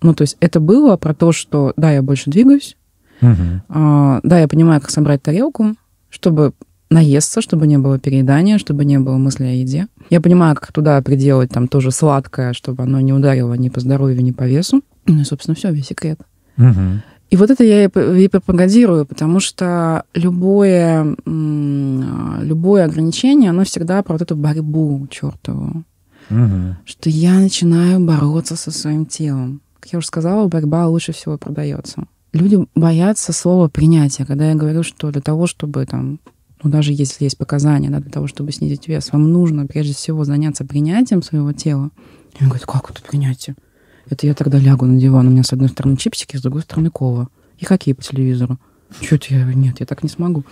Ну, то есть это было про то, что да, я больше двигаюсь, угу. а, да, я понимаю, как собрать тарелку, чтобы наесться, чтобы не было переедания, чтобы не было мысли о еде. Я понимаю, как туда приделать там тоже сладкое, чтобы оно не ударило ни по здоровью, ни по весу. Ну и, собственно, все, весь секрет. Угу. И вот это я и пропагандирую, потому что любое, а, любое ограничение, оно всегда про вот эту борьбу чертову. Угу. Что я начинаю бороться со своим телом. Как я уже сказала, борьба лучше всего продается. Люди боятся слова принятия. Когда я говорю, что для того, чтобы там ну, даже если есть показания да, для того, чтобы снизить вес, вам нужно прежде всего заняться принятием своего тела. И он говорит, как это принятие? Это я тогда лягу на диван, у меня с одной стороны чипсики, с другой стороны кола. И хоккей по телевизору. Чего-то я... Нет, я так не смогу.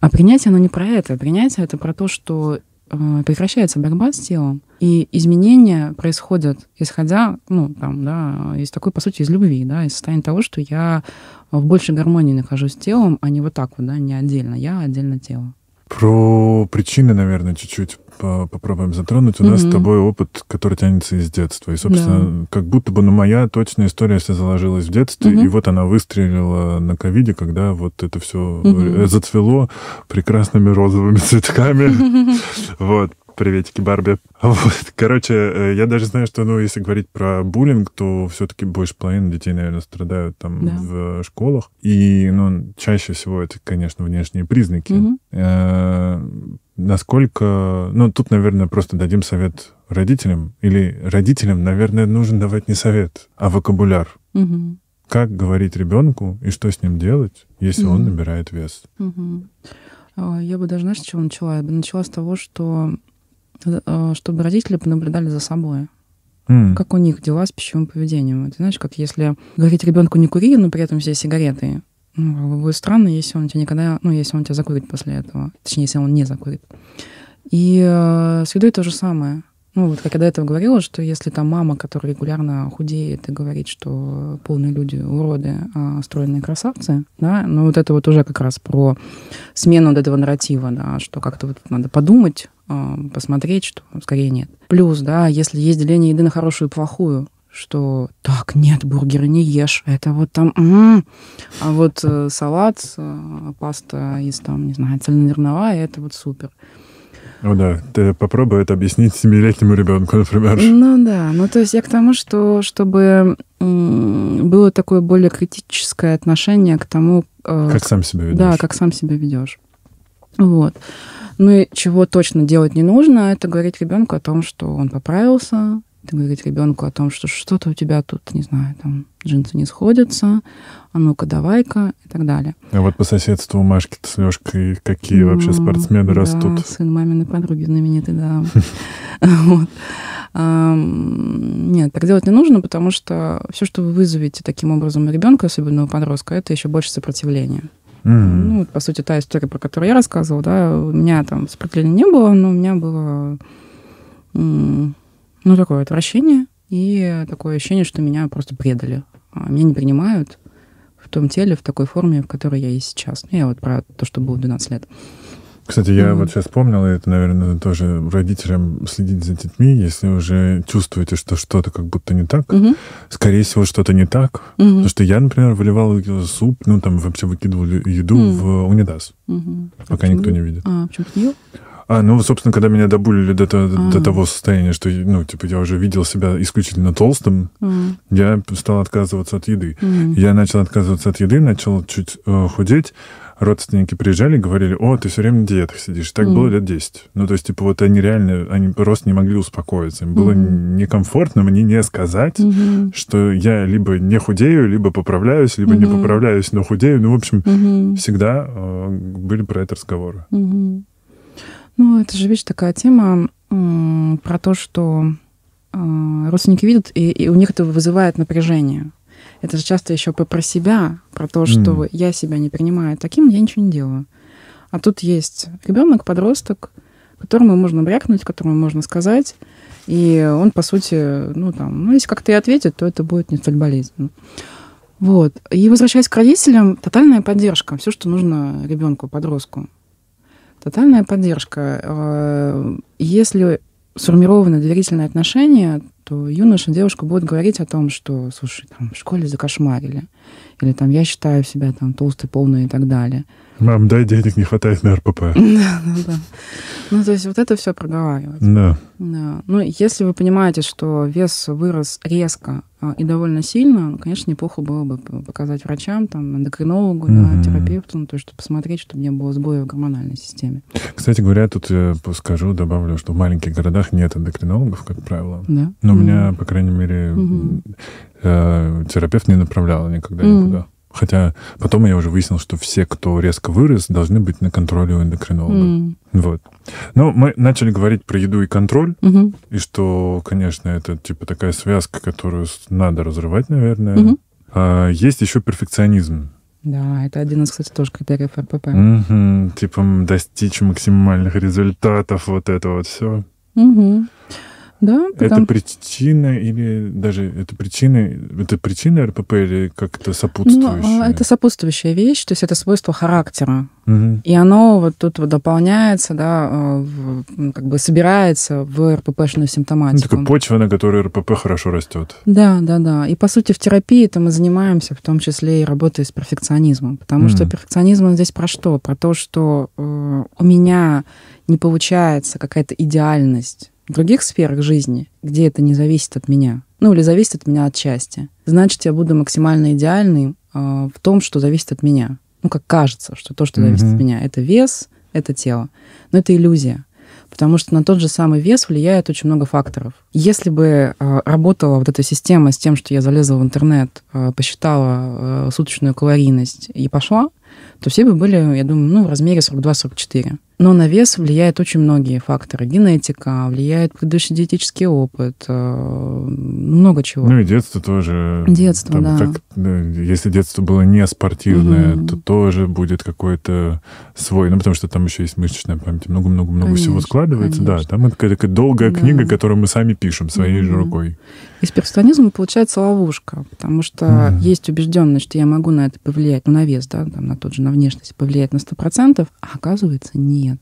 А принятие, оно не про это. Принятие — это про то, что Э, прекращается борьба с телом, и изменения происходят, исходя, ну, там, да, из такой, по сути, из любви, да, из состояния того, что я в большей гармонии нахожусь с телом, а не вот так вот, да, не отдельно, я отдельно тело. Про причины, наверное, чуть-чуть попробуем затронуть. У mm-hmm. нас с тобой опыт, который тянется из детства. И, собственно, да. как будто бы ну, моя точная история вся заложилась в детстве, mm-hmm. и вот она выстрелила на ковиде, когда вот это все mm-hmm. зацвело прекрасными розовыми цветками. Вот. Приветики, Барби. Вот, короче, э, я даже знаю, что, ну, если говорить про буллинг, то все-таки больше половины детей, наверное, страдают там да. в э, школах. И, ну, чаще всего это, конечно, внешние признаки. Угу. насколько... Ну, тут, наверное, просто дадим совет родителям. Или родителям, наверное, нужен давать не совет, а вокабуляр. Угу. Как говорить ребенку и что с ним делать, если угу. он набирает вес. Угу. Я бы даже, знаешь, с чего начала? Я бы начала с того, что Э, чтобы родители понаблюдали за собой. Mm. Как у них дела с пищевым поведением? Это знаешь, как если говорить ребенку не кури, но при этом все сигареты. Ну, будет странно, если он тебя никогда, ну, если он тебя закурит после этого. Точнее, если он не закурит. И э, с едой то же самое. Ну, вот как я до этого говорила, что если там мама, которая регулярно худеет и говорит, что полные люди уроды, а стройные красавцы, да, ну вот это вот уже как раз про смену вот этого нарратива, да, что как-то вот надо подумать, Э, посмотреть, что скорее нет. Плюс, да, если есть деление еды на хорошую и плохую, что так, нет, бургеры не ешь, это вот там, м-м. а вот э, салат, э, паста из там, не знаю, цельнозерновая, это вот супер. Ну да, ты попробуй это объяснить семилетнему ребенку, например. Ну да, ну то есть я к тому, что чтобы м- было такое более критическое отношение к тому... Э, как сам себя ведешь. Да, как сам себя ведешь. Вот. Ну и чего точно делать не нужно, это говорить ребенку о том, что он поправился, это говорить ребенку о том, что что-то у тебя тут, не знаю, там джинсы не сходятся, а ну-ка давай-ка и так далее. А вот по соседству у Машки с Лешкой какие ну, вообще спортсмены да, растут? сын маминой подруги знаменитый, да. Нет, так делать не нужно, потому что все, что вы вызовете таким образом ребенка, особенно у подростка, это еще больше сопротивления. Mm-hmm. Ну, по сути, та история, про которую я рассказывала, да, у меня там сопротивления не было, но у меня было, ну, такое отвращение и такое ощущение, что меня просто предали. А, меня не принимают в том теле, в такой форме, в которой я и сейчас. Ну, я вот про то, что было 12 лет. Кстати, я mm-hmm. вот сейчас вспомнил, и это, наверное, тоже родителям следить за детьми, если уже чувствуете, что что-то как будто не так, mm-hmm. скорее всего, что-то не так. Mm-hmm. Потому что я, например, выливал суп, ну, там, вообще выкидывал еду mm-hmm. в унитаз, mm-hmm. пока почему? никто не видит. А, почему ты ел? А, ну, собственно, когда меня добулили до, а. до, того состояния, что, ну, типа, я уже видел себя исключительно толстым, mm-hmm. я стал отказываться от еды. Mm-hmm. Я начал отказываться от еды, начал чуть э, худеть, родственники приезжали и говорили, о, ты все время на диетах сидишь. Так mm. было лет 10. Ну, то есть, типа, вот они реально, они просто не могли успокоиться. Им было mm. некомфортно мне не сказать, mm-hmm. что я либо не худею, либо поправляюсь, либо mm-hmm. не поправляюсь, но худею. Ну, в общем, mm-hmm. всегда э, были про это разговоры. Mm-hmm. Ну, это же, видишь, такая тема про то, что э, родственники видят, и, и у них это вызывает напряжение. Это же часто еще про себя, про то, что mm. я себя не принимаю таким, я ничего не делаю. А тут есть ребенок, подросток, которому можно брякнуть, которому можно сказать, и он, по сути, ну там, ну если как-то и ответит, то это будет не столь болезненно. Вот. И возвращаясь к родителям, тотальная поддержка, все, что нужно ребенку, подростку. Тотальная поддержка. Э, если сформировано доверительное отношение, то юноша, девушка будет говорить о том, что, слушай, там, в школе закошмарили, или там, я считаю себя там толстой, полной и так далее. Мам, дай денег, не хватает на РПП. Да, да, ну да. Ну, то есть вот это все проговаривать. Да. да. Ну, если вы понимаете, что вес вырос резко а, и довольно сильно, конечно, неплохо было бы показать врачам, там, эндокринологу, mm-hmm. да, терапевту, ну, то есть посмотреть, чтобы не было сбоя в гормональной системе. Кстати говоря, тут я э, скажу, добавлю, что в маленьких городах нет эндокринологов, как правило. Да? Но mm-hmm. у меня, по крайней мере, mm-hmm. терапевт не направлял никогда mm-hmm. никуда. Хотя потом я уже выяснил, что все, кто резко вырос, должны быть на контроле у эндокринолога. Mm. Вот. Но ну, мы начали говорить про еду и контроль, mm-hmm. и что, конечно, это типа такая связка, которую надо разрывать, наверное. Mm-hmm. А, есть еще перфекционизм. Да, это один из, кстати, тоже критериев РПП. Mm-hmm. Типа достичь максимальных результатов, вот это вот все. Угу. Да, потому... Это причина или даже это причина, это причина РПП или как то сопутствующая? Ну, а, это сопутствующая вещь, то есть это свойство характера. Угу. И оно вот тут вот дополняется, да, а, в, ну, как бы собирается в РППшную симптоматику. Ну, такая почва, на которой РПП хорошо растет. Да, да, да. И по сути в терапии это мы занимаемся в том числе и работой с перфекционизмом, потому угу. что перфекционизм здесь про что? Про то, что э, у меня не получается какая-то идеальность других сферах жизни, где это не зависит от меня, ну или зависит от меня отчасти, значит, я буду максимально идеальной э, а, в том, что зависит от меня. Ну, как кажется, что то, что mm-hmm. зависит от меня, это вес, это тело. Но это иллюзия. Потому что на тот же самый вес влияет очень много факторов. Если бы э, работала вот эта система с тем, что я залезла в интернет, э, посчитала э, суточную калорийность и пошла, то все бы были, я думаю, ну, в размере 42-44. Но на вес влияет очень многие факторы. Генетика, влияет предыдущий диетический опыт, э, много чего. Ну и детство тоже. Детство, там, да. Как, если детство было не спортивное, угу. то тоже будет какой-то свой. Ну потому что там еще есть мышечная память, много-много-много всего складывается. Конечно. Да, там это такая долгая да. книга, которую мы сами пишем своей угу. же рукой. Из перфекционизма получается ловушка, потому что угу. есть убежденность, что я могу на это повлиять, ну на вес, да, там, на тот же, на внешность повлиять на 100%, а оказывается нет.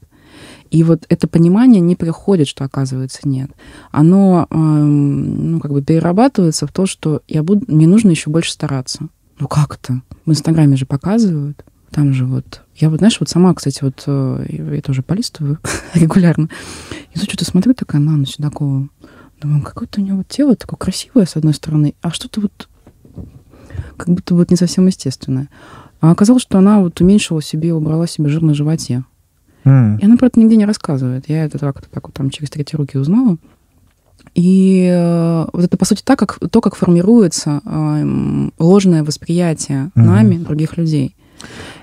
И вот это понимание не приходит, что оказывается нет. Оно эм, ну, как бы перерабатывается в то, что я буду, мне нужно еще больше стараться. Ну как то В Инстаграме же показывают. Там же вот... Я вот, знаешь, вот сама, кстати, вот э, я тоже полистываю регулярно. И тут что-то смотрю такая на ночь такого. Думаю, какое-то у него вот тело такое красивое, с одной стороны, а что-то вот как будто вот не совсем естественное. А оказалось, что она вот уменьшила себе, убрала себе жир на животе. И она про это нигде не рассказывает. Я это как-то так вот там через третьи руки узнала. И э, вот это, по сути, так, как, то, как формируется э, ложное восприятие mm-hmm. нами других людей.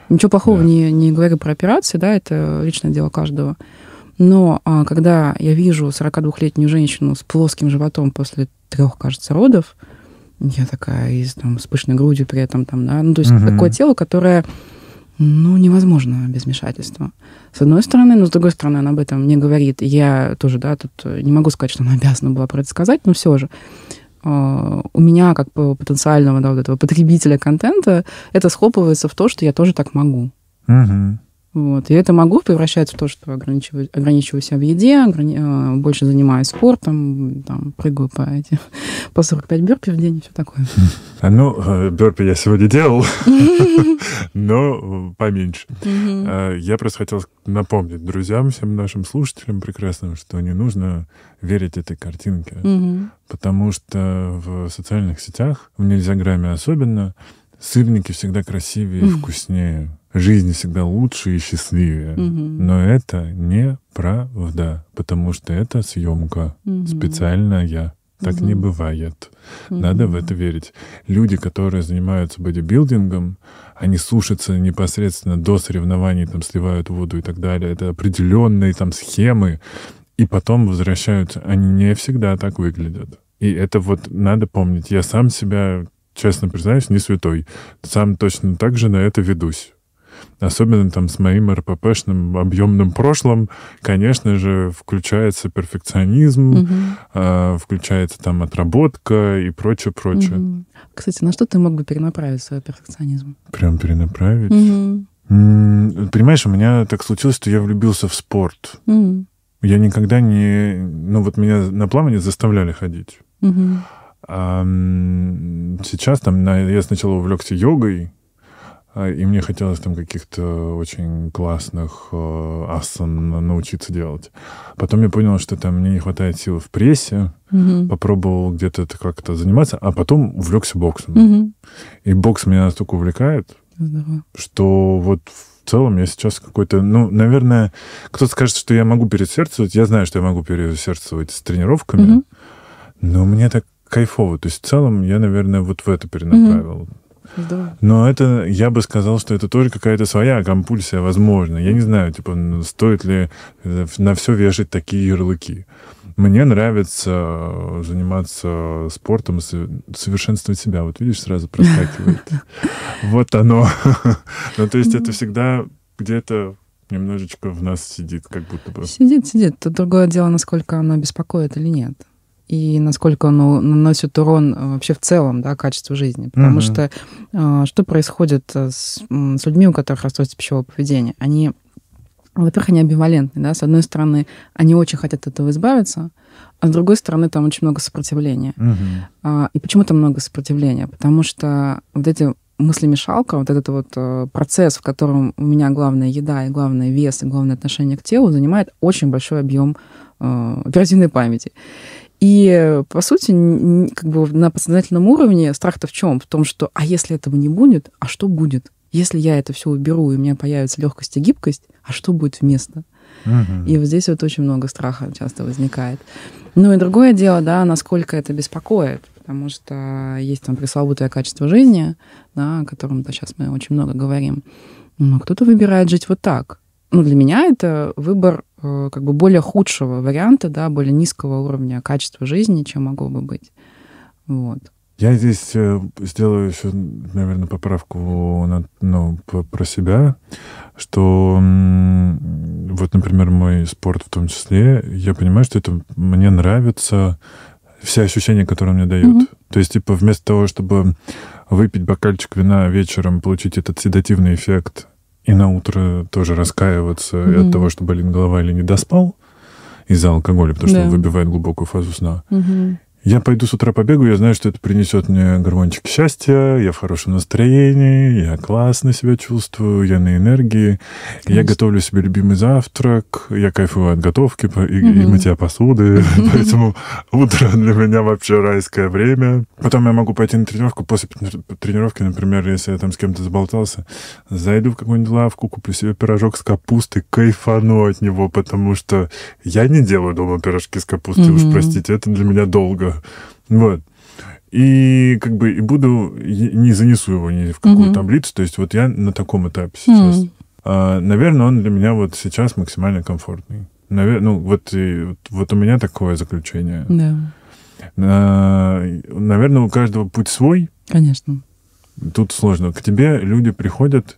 Ничего плохого yeah. не, не говорю про операции, да, это личное дело каждого. Но а, когда я вижу 42-летнюю женщину с плоским животом после трех, кажется, родов, я такая, и, там, с пышной грудью при этом, там, да, ну, то есть mm-hmm. такое тело, которое ну, невозможно без вмешательства. С одной стороны, но с другой стороны, она об этом не говорит. Я тоже, да, тут э, не могу сказать, что она обязана была про это сказать, но все же а, у меня, как потенциального, да, вот этого потребителя контента, это схлопывается в то, что я тоже так могу. Угу. Вот. И это могу превращать в то, что ограничиваю, ограничиваю себя в еде, ограни... А, больше занимаюсь спортом, там, прыгаю по, эти, по 45 бёрпи в день и все такое. А, ну, э, бёрпи я сегодня делал, но поменьше. А, я просто хотел напомнить друзьям, всем нашим слушателям прекрасным, что не нужно верить этой картинке, потому что в социальных сетях, в Нельзяграме особенно, сырники всегда красивее и вкуснее жизнь всегда лучше и счастливее. Угу. Но это не правда, потому что это съемка угу. специальная. Так угу. не бывает. Угу. Надо в это верить. Люди, которые занимаются бодибилдингом, они сушатся непосредственно до соревнований, там сливают воду и так далее. Это определенные там схемы. И потом возвращаются. Они не всегда так выглядят. И это вот надо помнить. Я сам себя, честно признаюсь, не святой. Сам точно так же на это ведусь особенно там с моим РППшным объемным прошлым, конечно же, включается перфекционизм, угу. э, включается там отработка и прочее, прочее. Угу. Кстати, на что ты мог бы перенаправить свой перфекционизм? Прям перенаправить? Угу. Понимаешь, у меня так случилось, что я влюбился в спорт. Угу. Я никогда не... Ну вот меня на плавание заставляли ходить. Угу. А сейчас там на, я сначала увлекся йогой, а, и мне хотелось там каких-то очень классных э, асан научиться делать. Потом я понял, что там мне не хватает сил в прессе. Угу. Попробовал где-то это как-то заниматься, а потом увлекся боксом. Угу. И бокс меня настолько увлекает, Здорово. что вот в целом я сейчас какой-то, ну, наверное, кто-то скажет, что я могу пересердствовать. Я знаю, что я могу пересердствовать с тренировками, угу. но мне так кайфово. То есть в целом я, наверное, вот в это перенаправил. Угу. Здорово. Но это, я бы сказал, что это тоже какая-то своя компульсия, возможно. Я не знаю, типа, стоит ли э, на все вешать такие ярлыки. Мне нравится э, заниматься спортом, совершенствовать себя. Вот видишь, сразу проскакивает. Вот оно. Ну, то есть это ну. всегда где-то немножечко в нас сидит, как будто бы. Сидит, сидит. Тут другое дело, насколько оно беспокоит или нет и насколько оно наносит урон э, вообще в целом, да, качеству жизни. Потому угу. что э, что происходит э, с, с людьми, у которых расстройство пищевого поведения? Они во-первых, они амбивалентны, да, с одной стороны, они очень хотят от этого избавиться, а с другой стороны, там очень много сопротивления. Угу. А, и почему там много сопротивления? Потому что вот эти мыслемешалка, вот этот вот процесс, в котором у меня главная еда и главный вес и главное отношение к телу, занимает очень большой объем э, оперативной памяти. И, э, по сути, как бы на подсознательном уровне страх-то в чем? В том, что а если этого не будет, а что будет? Если я это все уберу, и у меня появится легкость и гибкость, а что будет вместо? Угу. И вот здесь вот очень много страха часто возникает. Ну и другое дело, да, насколько это беспокоит, потому что есть там пресловутое качество жизни, да, о котором сейчас мы очень много говорим. Но ну, кто-то выбирает жить вот так, ну, для меня это выбор э, как бы более худшего варианта, да, более низкого уровня качества жизни, чем могло бы быть. Вот. Я здесь э, сделаю еще, наверное, поправку на, ну, про себя, что вот, например, мой спорт в том числе, я понимаю, что это мне нравится все ощущения, которые он мне дает. Mm-hmm. То есть, типа, вместо того, чтобы выпить бокальчик вина вечером, получить этот седативный эффект, и на утро тоже раскаиваться mm-hmm. от того, что болит голова или не доспал из-за алкоголя, потому да. что он выбивает глубокую фазу сна. Угу. Я пойду с утра побегу, я знаю, что это принесет мне гармончик счастья, я в хорошем настроении, я классно себя чувствую, я на энергии, Конечно. я готовлю себе любимый завтрак, я кайфую от готовки и, угу. и мытья посуды, поэтому утро для меня вообще райское время. Потом я могу пойти на тренировку, после тренировки, например, если я там с кем-то заболтался, зайду в какую-нибудь лавку, куплю себе пирожок с капустой, кайфану от него, потому что я не делаю дома пирожки с капустой, уж простите, это для меня долго тоже. Вот. И как бы и буду, не занесу его ни в какую mm таблицу. То есть вот я на таком этапе сейчас. mm А, наверное, он для меня вот сейчас максимально комфортный. Навер... Ну, вот, и, вот, вот у меня такое заключение. Да. А, наверное, у каждого путь свой. Конечно. Тут сложно. К тебе люди приходят,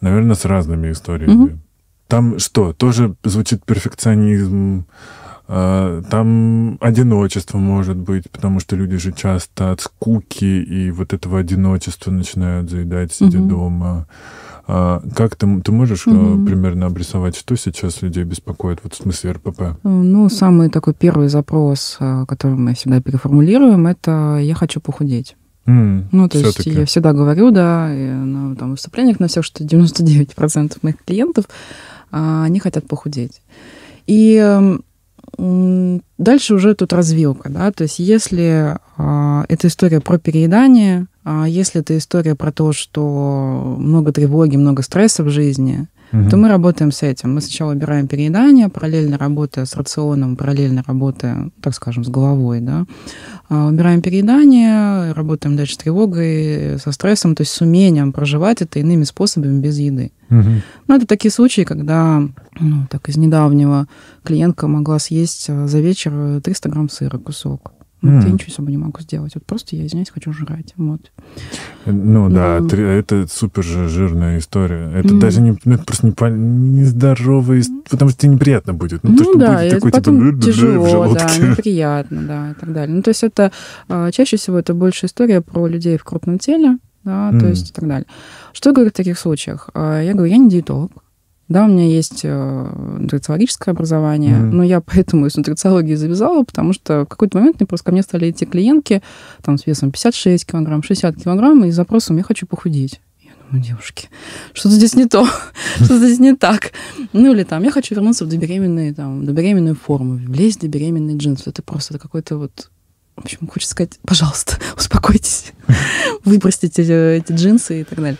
наверное, с разными историями. mm Там что? Тоже звучит перфекционизм, а, там одиночество может быть, потому что люди же часто от скуки и вот этого одиночества начинают заедать, сидя угу. дома. А, как ты, ты можешь угу. примерно обрисовать, что сейчас людей беспокоит вот в смысле РПП? Э, ну, самый такой первый запрос, который мы всегда переформулируем, это «я хочу похудеть». Mm, ну, то есть я всегда говорю, да, и на там, выступлениях, на всех, что 99% моих клиентов, а, они хотят похудеть. И эм, Дальше уже тут развилка, да, то есть если э, это история про переедание, а если это история про то, что много тревоги, много стресса в жизни, угу. то мы работаем с этим. Мы сначала убираем переедание, параллельно работая с рационом, параллельно работая, так скажем, с головой, да. А, убираем переедание, работаем дальше с тревогой, со стрессом, то есть с умением проживать это иными способами без еды. Угу. Ну, это такие случаи, когда, ну, так из недавнего, клиентка могла съесть э, за вечер 300 э, грамм сыра кусок. Ну, вот mm. Я ничего особо не могу сделать. Вот просто я, извиняюсь, хочу жрать. Вот. Э, ну да, Но... это супер жирная история. Это mm. даже не, ну, это просто не, по, нездоровая история, потому что тебе неприятно будет. Ну, ну то, что да, будет это такой, типа, потом типа, тяжело, да, неприятно, да, и так далее. Ну то есть это чаще всего это больше история про людей в крупном теле, да, mm. то есть и так далее. Что я говорю в таких случаях? А, я говорю, я не диетолог, да, у меня есть э, нутрициологическое образование, mm но я поэтому из нутрициологии завязала, потому что в какой-то момент мне просто ко мне стали идти клиентки там с весом 56 килограмм, 60 килограмм, и с запросом «я хочу похудеть». Я думаю, девушки, что-то здесь не то, что-то здесь не так. Ну или там «я хочу вернуться в добеременные, там, добеременную форму, влезть в добеременные джинсы». Это просто это какой-то вот в общем, хочется сказать, пожалуйста, успокойтесь, выбросите э, эти, джинсы и так далее.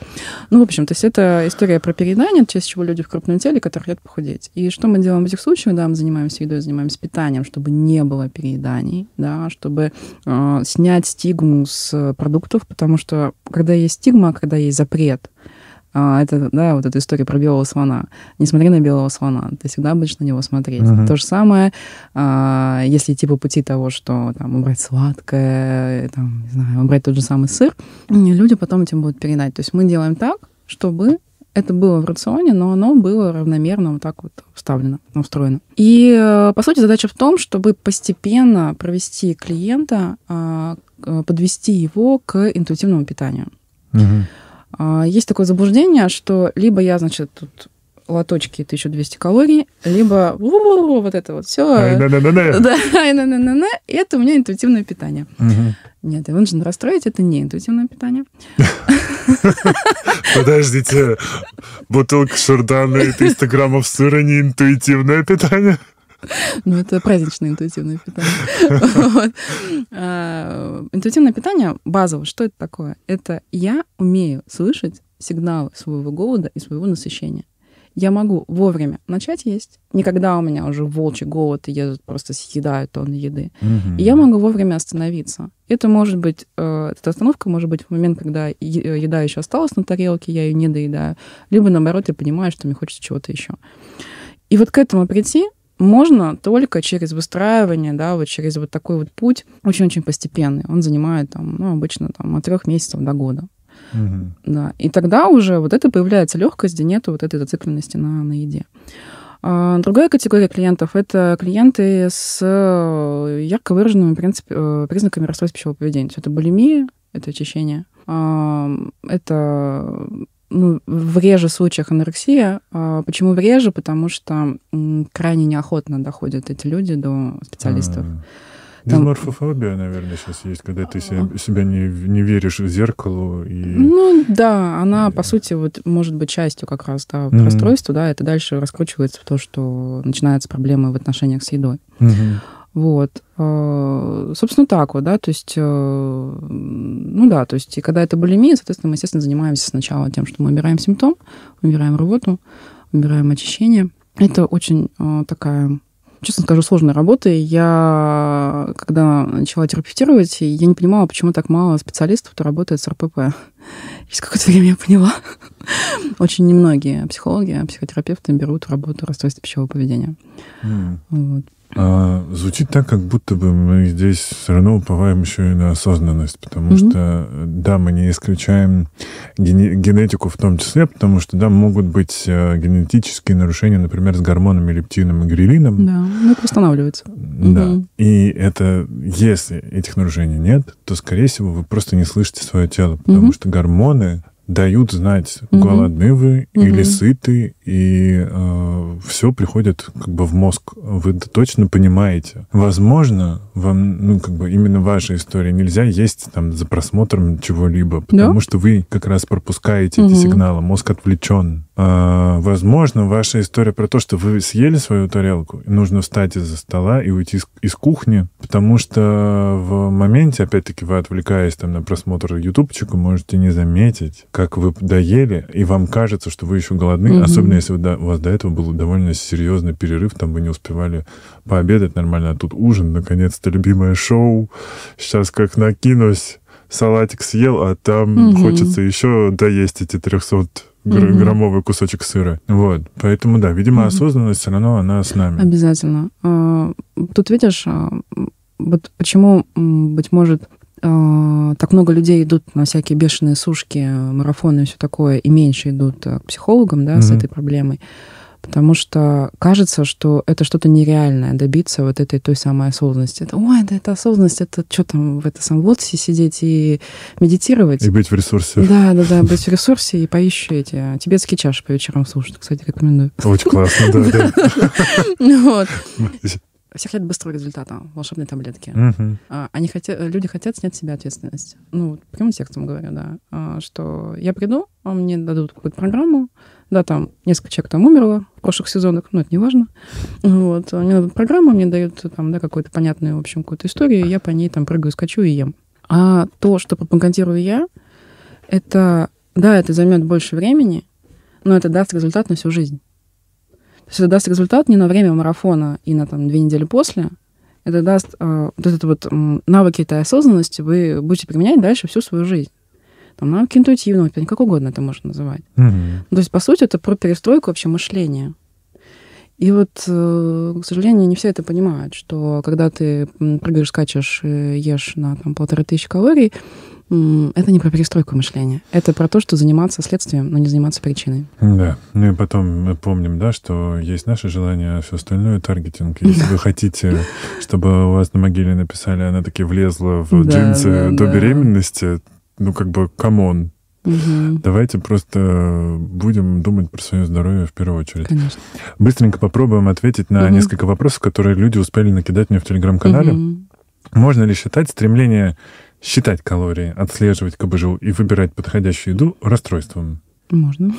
Ну, в общем, то есть это история про переедание, через чего люди в крупном теле, которые хотят похудеть. И что мы делаем в этих случаях? Да, мы занимаемся едой, занимаемся питанием, чтобы не было перееданий, да, чтобы э, снять стигму с э, продуктов, потому что когда есть стигма, когда есть запрет, а, это, да, вот эта история про белого слона. Не смотри на белого слона, ты всегда будешь на него смотреть. Uh-huh. То же самое, а, если идти по пути того, что там убрать сладкое, там, не знаю, убрать тот же самый сыр, люди потом этим будут передать. То есть мы делаем так, чтобы это было в рационе, но оно было равномерно вот так вот вставлено, устроено. И, э, по сути, задача в том, чтобы постепенно провести клиента, а, э, подвести его к интуитивному питанию. Угу. А, есть такое заблуждение, что либо я, значит, тут лоточки 1200 калорий, либо вот это вот все. Да, это у меня интуитивное питание. Нет, я вынужден расстроить, это не интуитивное питание. Подождите, бутылка шардана и 300 граммов сыра не интуитивное питание? Ну, это праздничное интуитивное питание. А, интуитивное питание базово, что это такое? Это я умею слышать сигналы своего голода и своего насыщения. Я могу вовремя начать есть. Никогда у меня уже волчий голод, и я просто съедаю тонны еды. И я могу вовремя остановиться. Это может быть, э, эта остановка может быть в момент, когда еда еще осталась на тарелке, я ее не доедаю. Либо, наоборот, я понимаю, что мне хочется чего-то еще. И вот к этому прийти, можно только через выстраивание, да, вот через вот такой вот путь, очень-очень постепенный. Он занимает там, ну, обычно там от трех месяцев до года. Угу. Да. И тогда уже вот это появляется легкость, где нету вот этой зацикленности на, на еде. А другая категория клиентов — это клиенты с э, ярко выраженными принцип, э, признаками расстройства пищевого поведения. Это булимия, это очищение, а, это ну, в реже случаях анорексия. А почему в реже? Потому что крайне неохотно доходят эти люди до специалистов. а Там... Дисморфофобия, наверное, сейчас есть, когда ты себя, себя не, не веришь зеркало И... Ну да, она, и... Э. по сути, вот может быть частью как раз да, mm-hmm. расстройства, да, это дальше раскручивается в то, что начинаются проблемы в отношениях с едой. Mm-hmm. Вот. Э, собственно, так вот, да, то есть, э, ну да, то есть, и когда это булимия, соответственно, мы, естественно, занимаемся сначала тем, что мы убираем симптом, убираем работу, убираем очищение. Это очень э, такая честно скажу, сложной работы. Я, когда начала терапевтировать, я не понимала, почему так мало специалистов, кто работает с РПП. Через какое-то время я поняла. Очень немногие психологи, психотерапевты берут работу расстройства пищевого поведения. Mm. Вот. А, звучит так, как будто бы мы здесь все равно уповаем еще и на осознанность, потому mm-hmm. что, да, мы не исключаем гене- генетику в том числе, потому что, да, могут быть а, генетические нарушения, например, с гормонами лептином и грилином. Да, но это восстанавливается. Да, mm-hmm. и это, если этих нарушений нет, то, скорее всего, вы просто не слышите свое тело, потому mm-hmm. что гормоны дают знать, угу. голодны вы угу. или сыты, и э, все приходит как бы в мозг. Вы точно понимаете. Возможно, вам, ну, как бы именно ваша история нельзя есть там за просмотром чего-либо, потому да? что вы как раз пропускаете угу. эти сигналы, мозг отвлечен. Э, а, возможно, ваша история про то, что вы съели свою тарелку, и нужно встать из-за стола и уйти из, из кухни, потому что в моменте, опять-таки, вы отвлекаясь там на просмотр ютубчика, можете не заметить, как вы доели, и вам кажется, что вы еще голодны, mm особенно если вы, до, у вас до этого был довольно серьезный перерыв, там вы не успевали пообедать нормально, а тут ужин, наконец-то любимое шоу, сейчас как накинусь, салатик съел, а там mm хочется еще доесть эти 300 гр- граммовый кусочек сыра. Вот. Поэтому, да, видимо, mm-hmm. осознанность все равно она с нами. Обязательно. А, тут видишь, а, вот почему, быть может, а, так много людей идут на всякие бешеные сушки, марафоны и все такое, и меньше идут э, к психологам, да, mm-hmm. с этой проблемой. Потому что кажется, что это что-то нереальное, добиться вот этой той самой осознанности. Это, ой, да это осознанность, это что там в этом самом лотосе сидеть и медитировать. И быть в ресурсе. Да, да, да, быть в ресурсе и поищу эти э, тибетские чаши по вечерам слушать. Кстати, рекомендую. Очень классно, да, Всех лет быстрого результата, волшебной таблетки. Uh-huh. А, они хотят, э, люди хотят снять с себя ответственность. Ну, прямым текстом говорю, да. А, что я приду, а мне дадут какую-то программу, да, там несколько человек там умерло в прошлых сезонах, но ну, это не важно. Вот, а мне дадут программу, мне дают там, да, какую-то понятную, в общем, какую-то историю, и я по ней там прыгаю, скачу и ем. А то, что пропагандирую я, это, да, это займет больше времени, но это даст результат на всю жизнь. Если это даст результат не на время марафона и на там, две недели после, это даст э, вот это вот э, навыки этой осознанности вы будете применять дальше всю свою жизнь. Там навыки интуитивного питания, как угодно это можно называть. Mm-hmm. То есть, по сути, это про перестройку вообще мышления. И вот, э, к сожалению, не все это понимают, что когда ты прыгаешь, скачешь, э, ешь на там, полторы тысячи калорий, это не про перестройку мышления. Это про то, что заниматься следствием, но не заниматься причиной. Да. Ну и потом мы помним, да, что есть наше желание, а все остальное — таргетинг. Если вы хотите, чтобы у вас на могиле написали, она таки влезла в джинсы до беременности, ну как бы камон, Угу. Давайте просто будем думать про свое здоровье в первую очередь. Конечно. Быстренько попробуем ответить на угу. несколько вопросов, которые люди успели накидать мне в телеграм-канале. Угу. Можно ли считать стремление считать калории, отслеживать КБЖУ и выбирать подходящую еду расстройством? Можно.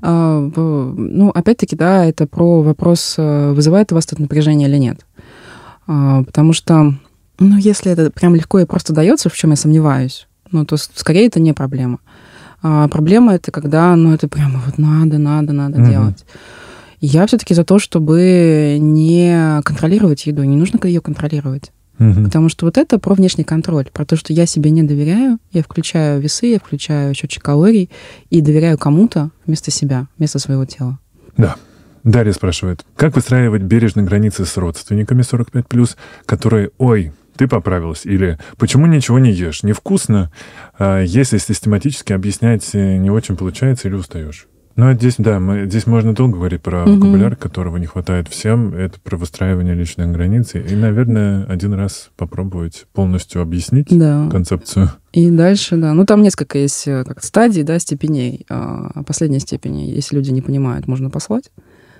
А, ну, опять-таки, да, это про вопрос, э, вызывает у вас тут напряжение или нет. А, потому что, ну, если это прям легко и просто дается, в чем я сомневаюсь, ну, то скорее это не проблема. А проблема это когда, ну, это прямо вот надо, надо, надо mm делать. Я все-таки за то, чтобы не контролировать еду. Не нужно ее контролировать. Угу. Потому что вот это про внешний контроль, про то, что я себе не доверяю, я включаю весы, я включаю счетчик калорий и доверяю кому-то вместо себя, вместо своего тела. Да. Дарья спрашивает, как выстраивать бережные границы с родственниками 45+, которые, ой, ты поправилась, или почему ничего не ешь, невкусно, а, если систематически объяснять э, не очень получается или устаешь? Ну, здесь, да, мы, здесь можно долго говорить про угу. вокабуляр, которого не хватает всем. Это про выстраивание личной границы, И, наверное, один раз попробовать полностью объяснить да. концепцию. И дальше, да. Ну, там несколько есть э, как стадий, да, степеней. А последней степени, если люди не понимают, можно послать.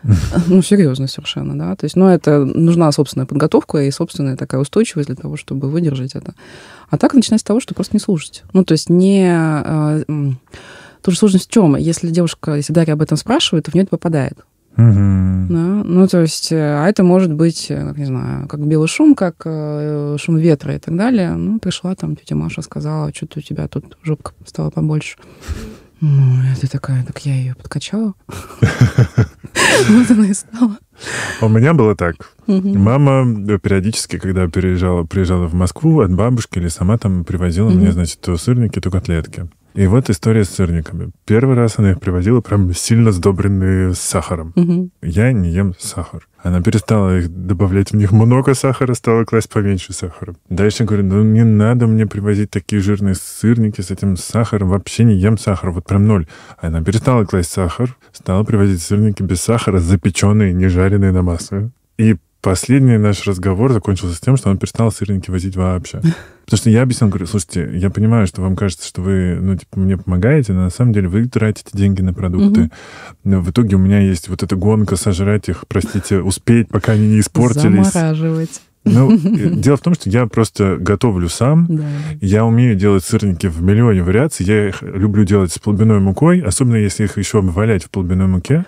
Ну, серьезно совершенно, да. То есть, ну, это нужна собственная подготовка и собственная такая устойчивость для того, чтобы выдержать это. А так начинать с того, что просто не слушать. Ну, то есть не э, тоже сложность в чем? Если девушка, если Дарья об этом спрашивает, то в нее это попадает. Угу. Да? Ну, то есть, э, а это может быть, как, э, не знаю, как белый шум, как э, шум ветра и так далее. Ну, пришла там тетя Маша, сказала, что-то у тебя тут жопка стала побольше. Ну, это такая, так я ее подкачала. Вот она и стала. У меня было так. Мама э, периодически, когда приезжала, приезжала в Москву от бабушки или сама там привозила мне, значит, то сырники, то котлетки. И вот история с сырниками. Первый раз она их привозила прям сильно сдобренные с сахаром. Угу. Я не ем сахар. Она перестала их добавлять в них много сахара, стала класть поменьше сахара. Дальше говорю, ну не надо мне привозить такие жирные сырники с этим сахаром, вообще не ем сахар, вот прям ноль. Она перестала класть сахар, стала привозить сырники без сахара, запеченные, не жареные на масле. И последний наш разговор закончился тем, что она перестала сырники возить вообще. Потому что я объяснил, говорю, слушайте, я понимаю, что вам кажется, что вы, ну, типа, мне помогаете, но на самом деле вы тратите деньги на продукты. Угу. В итоге у меня есть вот эта гонка сожрать их, простите, успеть, пока они не испортились. Замораживать. Ну, э, дело в том, что я просто готовлю сам. Я умею делать сырники в миллионе вариаций. Я их э, люблю делать с полбиной мукой, особенно если их еще обвалять в полбиной муке.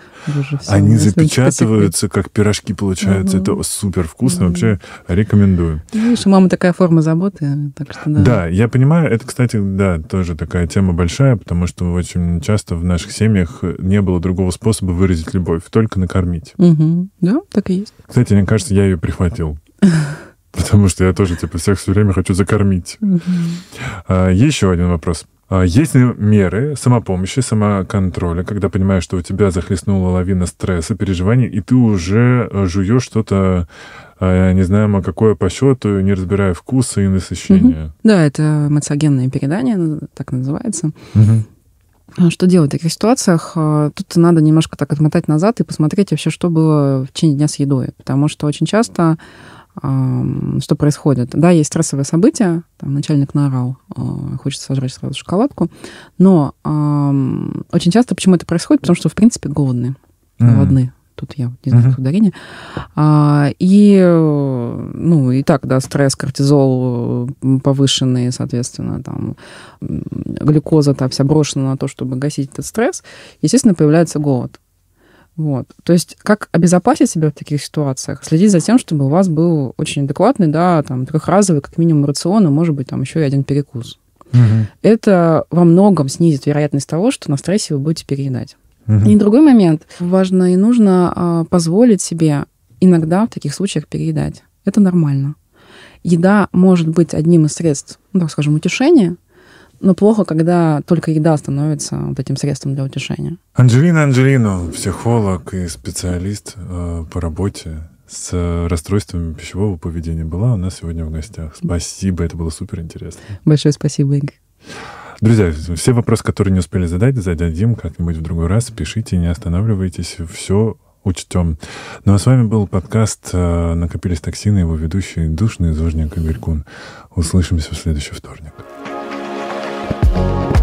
Они запечатываются, как пирожки получаются. Это супер вкусно. Вообще рекомендую. Ну, видишь, мама такая форма заботы. Так что, да. да, я понимаю. Это, кстати, да, тоже такая тема большая, потому что очень часто в наших семьях э, не было другого способа выразить любовь, только накормить. Да, так и есть. Кстати, мне кажется, я ее прихватил. Потому что я тоже, типа, всех все время хочу закормить. А, еще один вопрос. А есть ли меры самопомощи, самоконтроля, когда понимаешь, что у тебя захлестнула лавина стресса, переживаний, и ты уже э, жуешь что-то, а, не знаем, какое по счету, не разбирая вкуса и насыщения? Угу. Да, это эмоциогенное передание, ну, так называется. Угу. Что делать в таких ситуациях? А, тут надо немножко так отмотать назад и посмотреть вообще, что было в течение дня с едой. Потому что очень часто что происходит. Да, есть стрессовые события, там начальник наорал, а, хочет сожрать сразу шоколадку, но очень часто почему это происходит, потому что, в принципе, голодные, голодные. Тут я не знаю, uh-huh. ударение. А, и, ну, и так, да, стресс, кортизол повышенный, соответственно, там, глюкоза там вся брошена на то, чтобы гасить этот стресс. Естественно, появляется голод. Вот. То есть как обезопасить себя в таких ситуациях? Следить за тем, чтобы у вас был очень адекватный, да, там, трехразовый, как минимум, рацион, а может быть, там еще и один перекус. Угу. Это во многом снизит вероятность того, что на стрессе вы будете переедать. Угу. И другой момент. Важно и нужно а, позволить себе иногда в таких случаях переедать. Это нормально. Еда может быть одним из средств, ну, так скажем, утешения, но плохо, когда только еда становится вот этим средством для утешения. Анджелина Анджелину, психолог и специалист э, по работе с расстройствами пищевого поведения была у нас сегодня в гостях. Спасибо, это было супер интересно. Большое спасибо, Игорь. Друзья, все вопросы, которые не успели задать, зададим как-нибудь в другой раз. Пишите, не останавливайтесь, все учтем. Ну а с вами был подкаст э, «Накопились токсины», его ведущий душный зожник Игорь Кун. Услышимся в следующий вторник. Thank you.